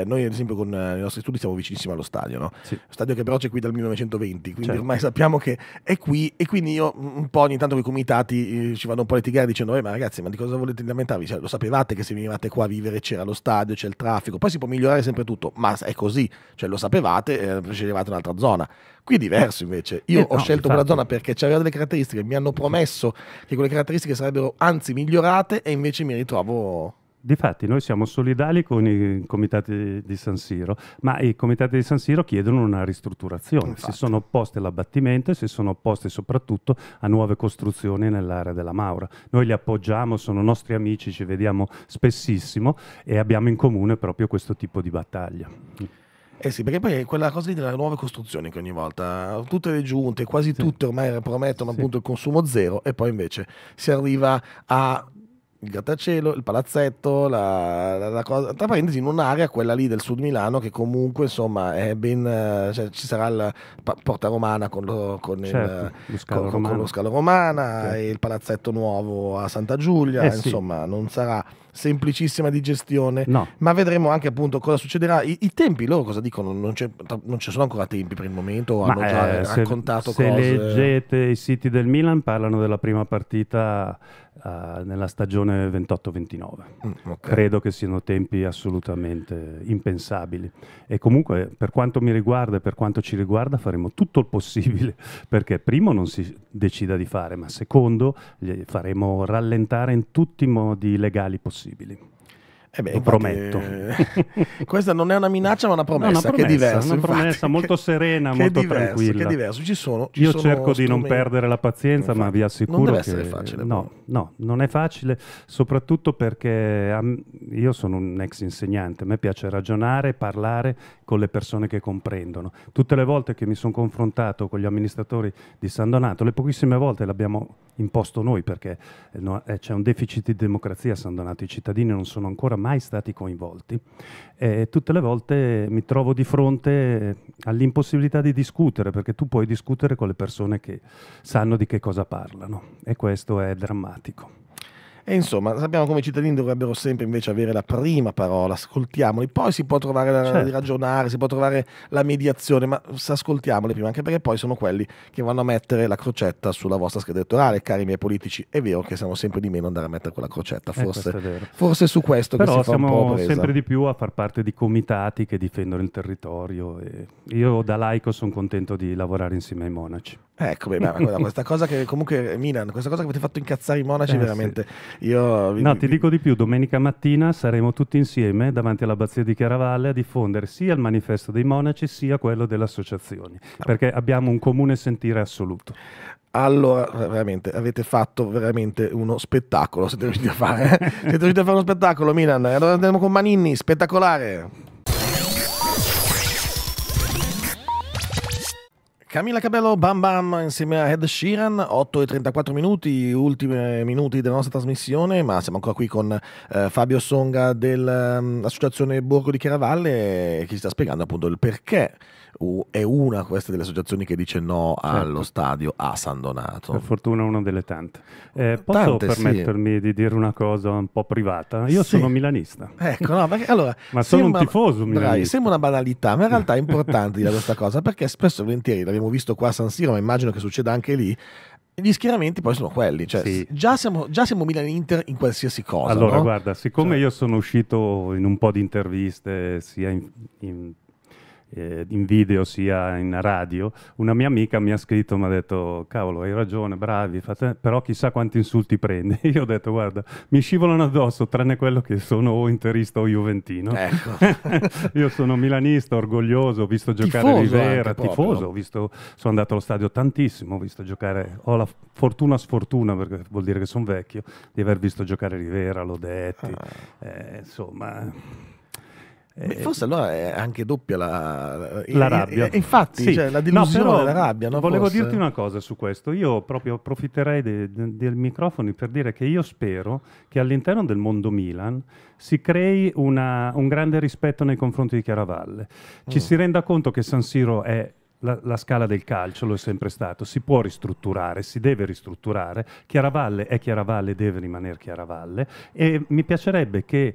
eh, noi ad esempio con eh, i nostri studi siamo vicinissimi allo stadio, no? Sì. stadio che però c'è qui dal 1920, quindi certo. ormai sappiamo che è qui e quindi io mm, un po' ogni tanto con i comitati eh, ci vanno un po' a litigare dicendo, eh, ma ragazzi, ma di cosa volete lamentarvi? Cioè, lo sapevate che se venivate qua a vivere c'era lo stadio, c'è il traffico, poi si può migliorare sempre tutto, ma è così, cioè lo sapevate, eh, sceglievate un'altra zona. Qui è diverso invece. Io eh, ho no, scelto infatti. quella zona perché c'erano delle caratteristiche, mi hanno promesso che quelle caratteristiche sarebbero anzi migliorate e invece mi ritrovo Difatti noi siamo solidali con i comitati di San Siro, ma i comitati di San Siro chiedono una ristrutturazione, Infatti. si sono opposti all'abbattimento e si sono opposti soprattutto a nuove costruzioni nell'area della Maura. Noi li appoggiamo, sono nostri amici, ci vediamo spessissimo e abbiamo in comune proprio questo tipo di battaglia. Eh sì, perché poi è quella cosa lì delle nuove costruzioni che ogni volta tutte le giunte, quasi sì. tutte ormai promettono sì. appunto il consumo zero e poi invece si arriva a il grattacielo, il palazzetto, la, la, la cosa, tra parentesi in un'area, quella lì del sud Milano, che comunque insomma è ben, eh, cioè, ci sarà la Porta Romana con lo, con certo, il, lo scalo con, romano, con lo scalo romana sì. e il palazzetto nuovo a Santa Giulia, eh insomma non sarà semplicissima di gestione, no. ma vedremo anche appunto cosa succederà. I, i tempi loro cosa dicono? Non, non, ci sono ancora tempi per il momento, ma hanno eh, già eh, raccontato se, cose. Se leggete i siti del Milan parlano della prima partita Uh, nella stagione 28-29. Mm, okay. Credo che siano tempi assolutamente impensabili. E comunque, per quanto mi riguarda e per quanto ci riguarda, faremo tutto il possibile perché, primo, non si decida di fare, ma secondo, faremo rallentare in tutti i modi legali possibili possibile. Eh beh, lo prometto. Eh, questa non è una minaccia, ma una promessa, no, una promessa che è diversa. Una promessa infatti, molto che, serena, che molto diverso, tranquilla. Che è diverso. Ci sono, ci Io sono cerco strumenti. di non perdere la pazienza, infatti, ma vi assicuro non deve che essere facile. No, no, non è facile, soprattutto perché io sono un ex insegnante, a me piace ragionare, parlare con le persone che comprendono. Tutte le volte che mi sono confrontato con gli amministratori di San Donato, le pochissime volte l'abbiamo imposto noi perché eh, eh, c'è un deficit di democrazia a San Donato, i cittadini non sono ancora mai mai stati coinvolti. E tutte le volte mi trovo di fronte all'impossibilità di discutere, perché tu puoi discutere con le persone che sanno di che cosa parlano e questo è drammatico. E insomma, sappiamo come i cittadini dovrebbero sempre invece avere la prima parola, ascoltiamoli, poi si può trovare la, certo. ragionare, si può trovare la mediazione, ma ascoltiamoli prima, anche perché poi sono quelli che vanno a mettere la crocetta sulla vostra scheda elettorale, cari miei politici. È vero che siamo sempre di meno andare a mettere quella crocetta, eh, forse, eh, forse su questo Però che si fa un po' presa. sempre di più a far parte di comitati che difendono il territorio. io da laico sono contento di lavorare insieme ai monaci. Ecco, beh, guarda, questa cosa che comunque Milan, questa cosa che avete fatto incazzare i monaci eh, veramente. Sì. Io No, vi, ti dico di più, domenica mattina saremo tutti insieme davanti all'abbazia di Chiaravalle a diffondere sia il manifesto dei monaci sia quello delle associazioni, no. perché abbiamo un comune sentire assoluto. Allora, veramente, avete fatto veramente uno spettacolo, siete riusciti a fare, eh? siete riusciti a fare uno spettacolo Milan, allora andiamo con Manini, spettacolare. Camilla Cabello, Bam Bam insieme a Ed Sheeran, 8 e 34 minuti, ultimi minuti della nostra trasmissione, ma siamo ancora qui con eh, Fabio Songa dell'Associazione ehm, Borgo di Chiaravalle eh, che ci sta spiegando appunto il perché è una questa delle associazioni che dice no certo. allo certo. stadio a San Donato. Per fortuna una delle tante. Eh, posso tante, permettermi sì. di dire una cosa un po' privata? Io sì. sono milanista. Ecco, no, perché, allora, ma sono sembra, un tifoso milanista. Dai, sembra una banalità, ma in realtà è importante dire questa cosa perché spesso e volentieri l'abbiamo visto qua a San Siro, ma immagino che succeda anche lì gli schieramenti poi sono quelli, cioè sì. già, siamo, siamo Milan Inter in qualsiasi cosa. Allora, no? guarda, siccome cioè. io sono uscito in un po' di interviste, sia in, in eh, in video sia in radio, una mia amica mi ha scritto mi ha detto cavolo hai ragione, bravi, fate... però chissà quanti insulti prendi. Io ho detto guarda, mi scivolano addosso tranne quello che sono o interista o juventino. Ecco. Io sono milanista, orgoglioso, ho visto giocare tifoso Rivera, tifoso, ho visto, sono andato allo stadio tantissimo, ho visto giocare, ho la fortuna sfortuna perché vuol dire che sono vecchio, di aver visto giocare Rivera, Lodetti, ah. eh, insomma... Eh, Beh, forse allora è anche doppia la, la eh, rabbia. Eh, infatti, sì. cioè, la delusione, no, la rabbia. No, volevo forse? dirti una cosa su questo. Io proprio approfitterei de, de, del microfono per dire che io spero che all'interno del mondo Milan si crei una, un grande rispetto nei confronti di Chiaravalle. Ci mm. si renda conto che San Siro è la, la, scala del calcio lo è sempre stato, si può ristrutturare, si deve ristrutturare, Chiaravalle è Chiaravalle, deve rimanere Chiaravalle e mi piacerebbe che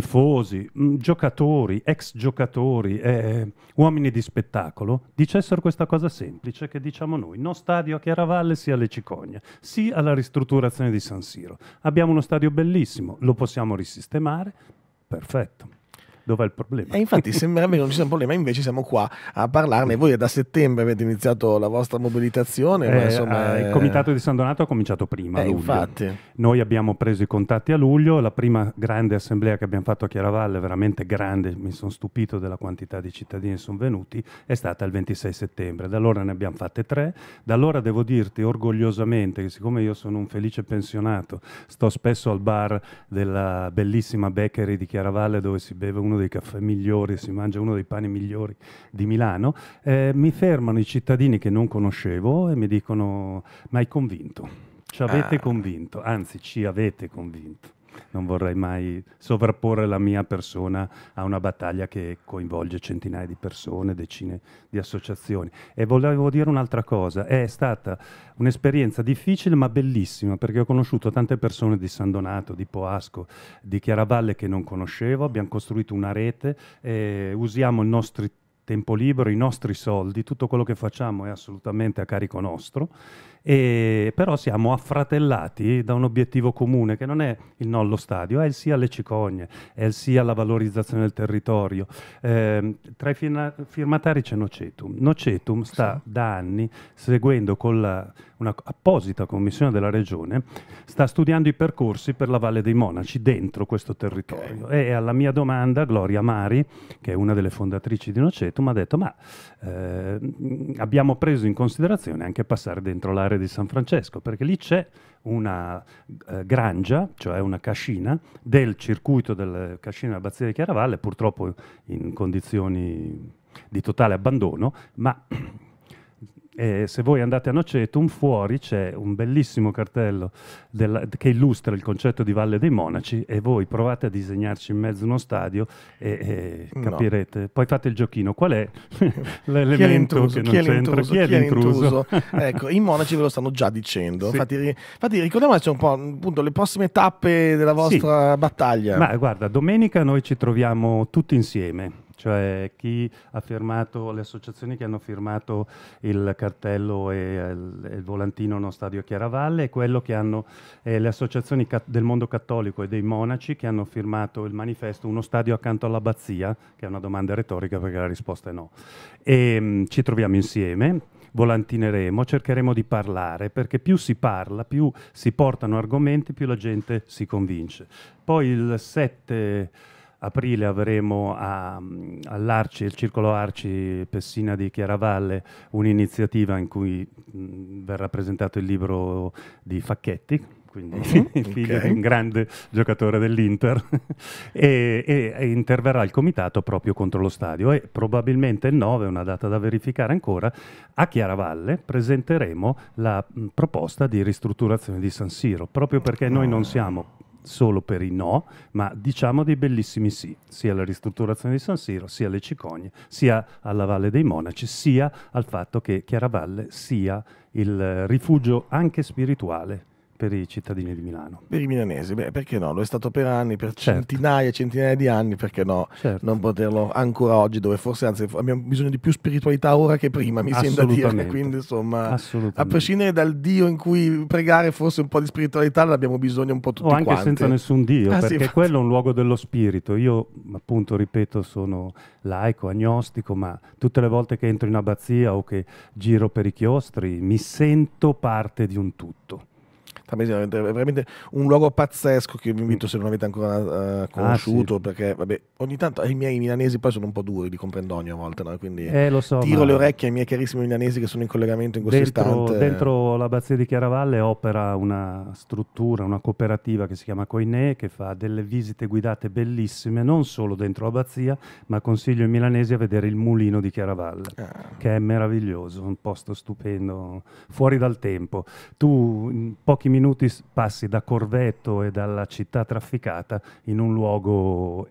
tifosi, mh, mm, giocatori, ex giocatori, eh, eh, uomini di spettacolo, dicessero questa cosa semplice che diciamo noi, no stadio a Chiaravalle sì alle Cicogne, sì alla ristrutturazione di San Siro. Abbiamo uno stadio bellissimo, lo possiamo risistemare, perfetto. Dov'è il problema? E eh, infatti sembrerebbe che non ci sia un problema, invece siamo qua a parlarne. Voi da settembre avete iniziato la vostra mobilitazione. Eh, insomma, eh, il eh, comitato di San Donato ha cominciato prima. Eh, infatti. Noi abbiamo preso i contatti a luglio, la prima grande assemblea che abbiamo fatto a Chiaravalle, veramente grande, mi sono stupito della quantità di cittadini che sono venuti, è stata il 26 settembre. Da allora ne abbiamo fatte tre. Da allora devo dirti orgogliosamente che siccome io sono un felice pensionato, sto spesso al bar della bellissima Becchery di Chiaravalle dove si beve uno uno dei caffè migliori, si mangia uno dei pani migliori di Milano, eh, mi fermano i cittadini che non conoscevo e mi dicono ma hai convinto, ci avete ah. convinto, anzi ci avete convinto non vorrei mai sovrapporre la mia persona a una battaglia che coinvolge centinaia di persone, decine di associazioni. E volevo dire un'altra cosa, è stata un'esperienza difficile ma bellissima perché ho conosciuto tante persone di San Donato, di Poasco, di Chiaravalle che non conoscevo, abbiamo costruito una rete, eh, usiamo il nostro tempo libero, i nostri soldi, tutto quello che facciamo è assolutamente a carico nostro e però siamo affratellati da un obiettivo comune che non è il no allo stadio, è il sì alle cicogne, è il sì alla valorizzazione del territorio. Eh, tra i firma- firmatari c'è Nocetum. Nocetum sta sì. da anni seguendo con la, una apposita commissione della regione, sta studiando i percorsi per la Valle dei Monaci dentro questo territorio. Okay. E alla mia domanda Gloria Mari, che è una delle fondatrici di Nocetum, ha detto ma eh, abbiamo preso in considerazione anche passare dentro l'area Torre di San Francesco, perché lì c'è una eh, grangia, cioè una cascina, del circuito della cascina dell'Abbazia di Chiaravalle, purtroppo in condizioni di totale abbandono, ma E se voi andate a Nocetum, fuori c'è un bellissimo cartello della, che illustra il concetto di Valle dei Monaci e voi provate a disegnarci in mezzo uno stadio e, e capirete. No. Poi fate il giochino. Qual è l'elemento chi è che non c'entra? Chi è l'intruso? ecco, i monaci ve lo stanno già dicendo. Sì. Infatti, infatti ricordiamoci un po' appunto, le prossime tappe della vostra sì. battaglia. Ma guarda, domenica noi ci troviamo tutti insieme cioè chi ha firmato, le associazioni che hanno firmato il cartello e il, il volantino uno Stadio Chiaravalle e quello che hanno eh, le associazioni del mondo cattolico e dei monaci che hanno firmato il manifesto Uno stadio accanto all'abbazia, che è una domanda retorica perché la risposta è no. E, ehm, mh, ci troviamo insieme, volantineremo, cercheremo di parlare, perché più si parla, più si portano argomenti, più la gente si convince. Poi il 7 aprile avremo a, all'Arci, il Circolo Arci Pessina di Chiaravalle, un'iniziativa in cui mh, verrà presentato il libro di Facchetti, quindi uh-huh, il figlio okay. di un grande giocatore dell'Inter, e, e, e, interverrà il comitato proprio contro lo stadio. E probabilmente il 9, una data da verificare ancora, a Chiaravalle presenteremo la mh, proposta di ristrutturazione di San Siro, proprio perché noi non ah. siamo solo per i no, ma diciamo dei bellissimi sì, sia alla ristrutturazione di San Siro, sia alle cicogne, sia alla Valle dei Monaci, sia al fatto che Chiaravalle sia il rifugio anche spirituale per i cittadini di Milano. Per i milanesi, beh, perché no? Lo è stato per anni, per certo. centinaia e centinaia di anni, perché no? Certo. Non poterlo ancora oggi, dove forse anzi abbiamo bisogno di più spiritualità ora che prima, mi sembra dire. Quindi insomma, a prescindere dal Dio in cui pregare, forse un po' di spiritualità l'abbiamo bisogno un po' tutti O anche quanti. senza nessun Dio, ah, perché sì, quello è un luogo dello spirito. Io appunto, ripeto, sono laico, agnostico, ma tutte le volte che entro in abbazia o che giro per i chiostri mi sento parte di un tutto Farnesina è veramente un luogo pazzesco che vi invito mm. se non avete ancora uh, conosciuto, ah, sì. perché vabbè, ogni tanto eh, i miei milanesi poi sono un po' duri di comprendogno a volte, no? quindi eh, so, tiro le orecchie ai miei carissimi milanesi che sono in collegamento in questo dentro, istante. Dentro l'abbazia di Chiaravalle opera una struttura, una cooperativa che si chiama Coinè, che fa delle visite guidate bellissime, non solo dentro l'abbazia, ma consiglio ai milanesi a vedere il mulino di Chiaravalle, ah. che è meraviglioso, un posto stupendo, fuori dal tempo. Tu in pochi minuti minuti passi da Corvetto e dalla città trafficata in un luogo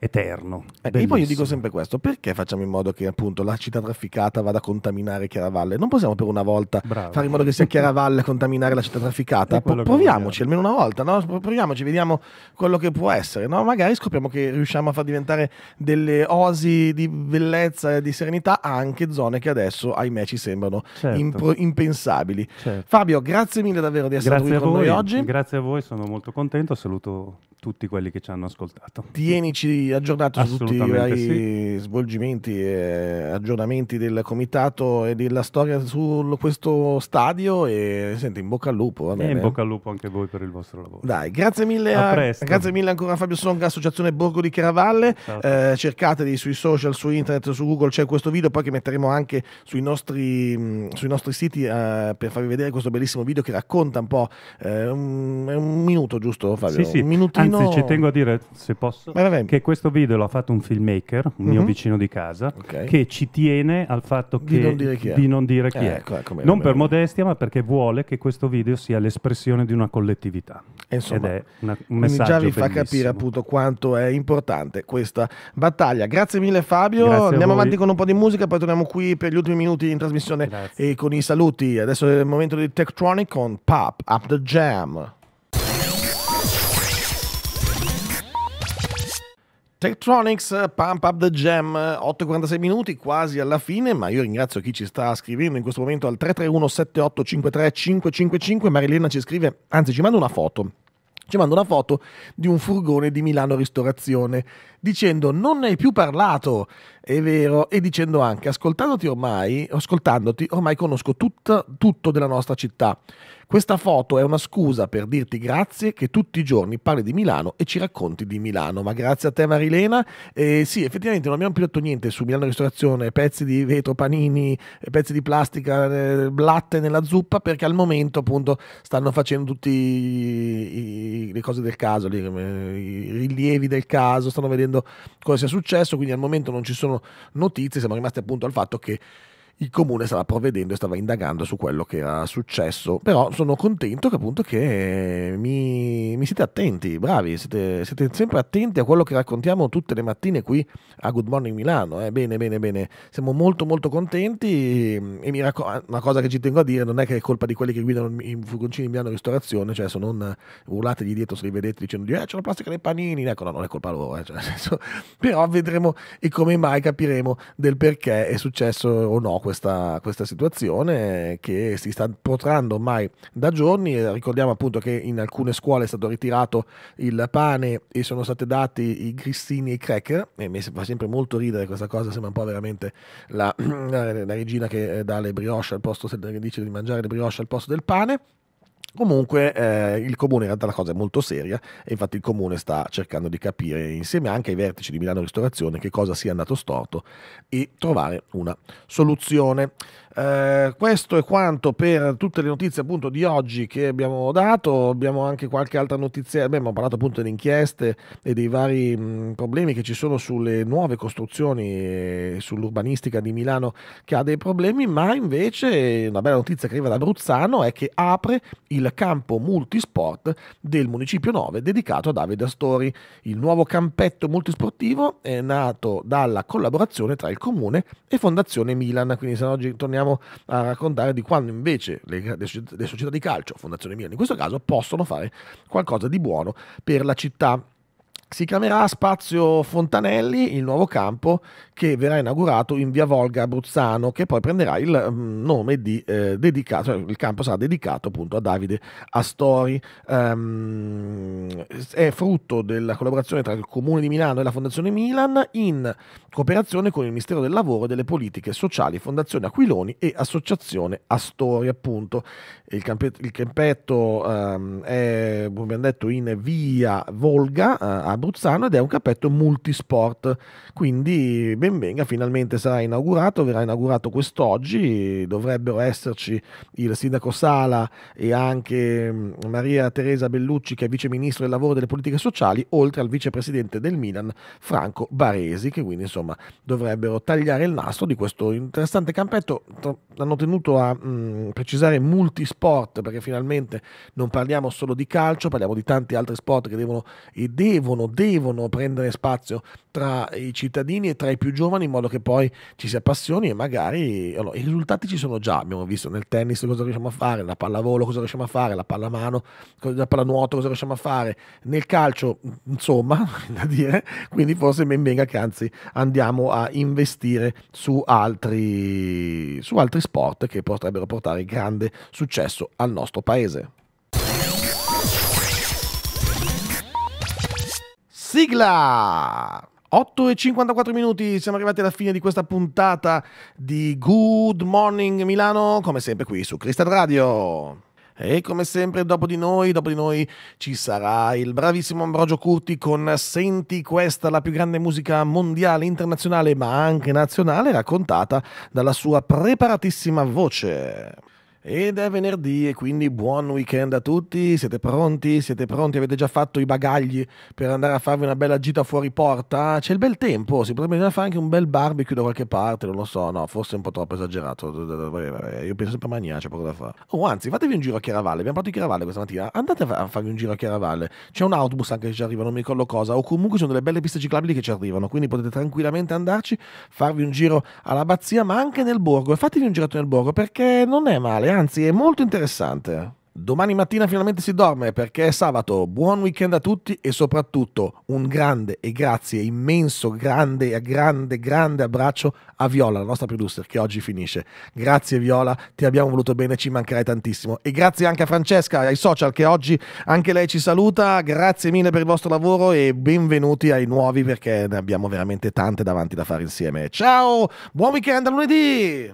eterno. Eh, e poi io dico sempre questo, perché facciamo in modo che appunto la città trafficata vada a contaminare Chiaravalle? Non possiamo per una volta Bravo. fare in modo che sia Chiaravalle a contaminare la città trafficata? proviamoci almeno una volta, no? proviamoci, vediamo quello che può essere, no? magari scopriamo che riusciamo a far diventare delle osi di bellezza e di serenità anche zone che adesso ahimè ci sembrano certo. imp- impensabili. Certo. Fabio, grazie mille davvero di essere grazie qui con noi oggi. Grazie a voi, sono molto contento, saluto tutti quelli che ci hanno ascoltato. Tienici aggiornato su tutti i vari sì. svolgimenti e aggiornamenti del comitato e della storia su questo stadio e senti in bocca al lupo e in bocca al lupo anche voi per il vostro lavoro dai grazie mille a, a grazie mille ancora a Fabio Songa associazione Borgo di Caravalle eh, cercateli sui social su internet su Google c'è questo video poi che metteremo anche sui nostri, mm, sui nostri siti eh, per farvi vedere questo bellissimo video che racconta un po' eh, un, un, minuto giusto Fabio sì, sì. un minutino anzi ci tengo a dire se posso vai, vai, vai. che questo questo video l'ha fatto un filmmaker, un mm-hmm. mio mhm. vicino di casa, okay. che ci tiene al fatto di non dire chi è. non, eh, chi è. Ecco, ecco, non bene, per bene. modestia, ma perché vuole che questo video sia l'espressione di una collettività. insomma, Ed è una, un messaggio già vi bellissimo. fa capire appunto quanto è importante questa battaglia. Grazie mille Fabio, Grazie andiamo avanti con un po' di musica, poi torniamo qui per gli ultimi minuti in trasmissione Grazie. e con i saluti. Adesso è il momento di Tektronic con Pop Up the Jam. Tektronics, Pump Up the Jam, 8.46 minuti, quasi alla fine, ma io ringrazio chi ci sta scrivendo in questo momento al 331-7853-555, Marilena ci scrive, anzi ci manda una foto, ci manda una foto di un furgone di Milano Ristorazione, dicendo non ne hai più parlato, è vero, e dicendo anche, ascoltandoti ormai, ascoltandoti, ormai conosco tutto, tutto della nostra città. Questa foto è una scusa per dirti grazie che tutti i giorni parli di Milano e ci racconti di Milano. Ma grazie a te Marilena. Eh, sì, effettivamente non abbiamo più detto niente su Milano Ristorazione, pezzi di vetro, panini, pezzi di plastica, eh, latte nella zuppa, perché al momento appunto stanno facendo tutte le cose del caso, i rilievi del caso, stanno vedendo cosa sia successo, quindi al momento non ci sono notizie, siamo rimasti appunto al fatto che il comune stava provvedendo e stava indagando su quello che era successo. Però sono contento che appunto che mi, mi siete attenti, bravi, siete, siete, sempre attenti a quello che raccontiamo tutte le mattine qui a Good Morning Milano. Eh? Bene, bene, bene, siamo molto molto contenti e mi raccomando, una cosa che ci tengo a dire non è che è colpa di quelli che guidano i furgoncini in piano ristorazione, cioè se non urlategli dietro se li vedete dicendo eh, c'è la plastica dei panini, ecco no, non è colpa loro, eh, cioè, senso, però vedremo e come mai capiremo del perché è successo o no questa, questa situazione che si sta protrando ormai da giorni. Ricordiamo appunto che in alcune scuole è stato ritirato il pane e sono stati dati i grissini e i cracker. E mi fa sempre molto ridere questa cosa, sembra un po' veramente la, la regina che eh, dà le brioche al posto, dice di mangiare le brioche al posto del pane. Comunque eh, il comune in realtà la cosa è molto seria e infatti il comune sta cercando di capire insieme anche ai vertici di Milano Ristorazione che cosa sia andato storto e trovare una soluzione. Eh, questo è quanto per tutte le notizie appunto di oggi che abbiamo dato, abbiamo anche qualche altra notizia, abbiamo parlato appunto delle inchieste e dei vari mh, problemi che ci sono sulle nuove costruzioni, eh, sull'urbanistica di Milano che ha dei problemi, ma invece una bella notizia che arriva da Abruzzano è che apre il campo multisport del Municipio 9 dedicato a Davide Astori. Il nuovo campetto multisportivo è nato dalla collaborazione tra il Comune e Fondazione Milan, quindi se oggi torniamo torniamo a raccontare di quando invece le, le, le società di calcio, Fondazione Milan in questo caso, possono fare qualcosa di buono per la città si chiamerà Spazio Fontanelli, il nuovo campo che verrà inaugurato in via Volga Abruzzano, che poi prenderà il mm, nome di eh, dedicato, cioè il campo sarà dedicato appunto a Davide Astori. Um, è frutto della collaborazione tra il Comune di Milano e la Fondazione Milan in cooperazione con il Ministero del Lavoro e delle Politiche Sociali, Fondazione Aquiloni e Associazione Astori, appunto. Il, campe- il campetto um, è, come abbiamo detto, in via Volga. Uh, a abruzzano ed è un cappetto multisport. Quindi benvenga, finalmente sarà inaugurato, verrà inaugurato quest'oggi, dovrebbero esserci il sindaco Sala e anche mm, Maria Teresa Bellucci che è vice ministro del lavoro e delle politiche sociali, oltre al vicepresidente del Milan Franco Baresi, che quindi insomma dovrebbero tagliare il nastro di questo interessante campetto. L'hanno tenuto a mh, mm, precisare multisport perché finalmente non parliamo solo di calcio, parliamo di tanti altri sport che devono e devono devono prendere spazio tra i cittadini e tra i più giovani in modo che poi ci si appassioni e magari allora, i risultati ci sono già, abbiamo visto nel tennis cosa riusciamo a fare, la pallavolo cosa riusciamo a fare, la pallamano, la pallanuoto cosa riusciamo a fare, nel calcio insomma, da dire, quindi forse ben venga che anzi andiamo a investire su altri, su altri sport che potrebbero portare grande successo al nostro paese. Sigla! 8 e 54 minuti, siamo arrivati alla fine di questa puntata di Good Morning Milano, come sempre qui su Cristal Radio. E come sempre dopo di noi, dopo di noi ci sarà il bravissimo Ambrogio Curti con Senti questa, la più grande musica mondiale, internazionale ma anche nazionale, raccontata dalla sua preparatissima voce. Ed è venerdì e quindi buon weekend a tutti, siete pronti? Siete pronti? Avete già fatto i bagagli per andare a farvi una bella gita fuori porta? C'è il bel tempo, si potrebbe fare anche un bel barbecue da qualche parte, non lo so, no, forse è un po' troppo esagerato, eh, eh, eh, io penso sempre a Magna, c'è poco da fare. O oh, anzi, fatevi un giro a Chiaravalle, abbiamo parlato di Chiaravalle questa mattina, andate a farvi un giro a Chiaravalle, c'è un autobus anche che ci arriva, non mi ricordo cosa, o comunque ci sono delle belle piste ciclabili che ci arrivano, quindi potete tranquillamente andarci, farvi un giro all'abbazia, ma anche nel borgo, e fatevi un giretto nel borgo perché non è male leggere, anzi è molto interessante. Domani mattina finalmente si dorme perché è sabato. Buon weekend a tutti e soprattutto un grande e grazie, immenso, grande, e grande, grande abbraccio a Viola, la nostra producer che oggi finisce. Grazie Viola, ti abbiamo voluto bene, ci mancherai tantissimo. E grazie anche a Francesca ai social che oggi anche lei ci saluta. Grazie mille per il vostro lavoro e benvenuti ai nuovi perché ne abbiamo veramente tante davanti da fare insieme. Ciao, buon weekend a lunedì!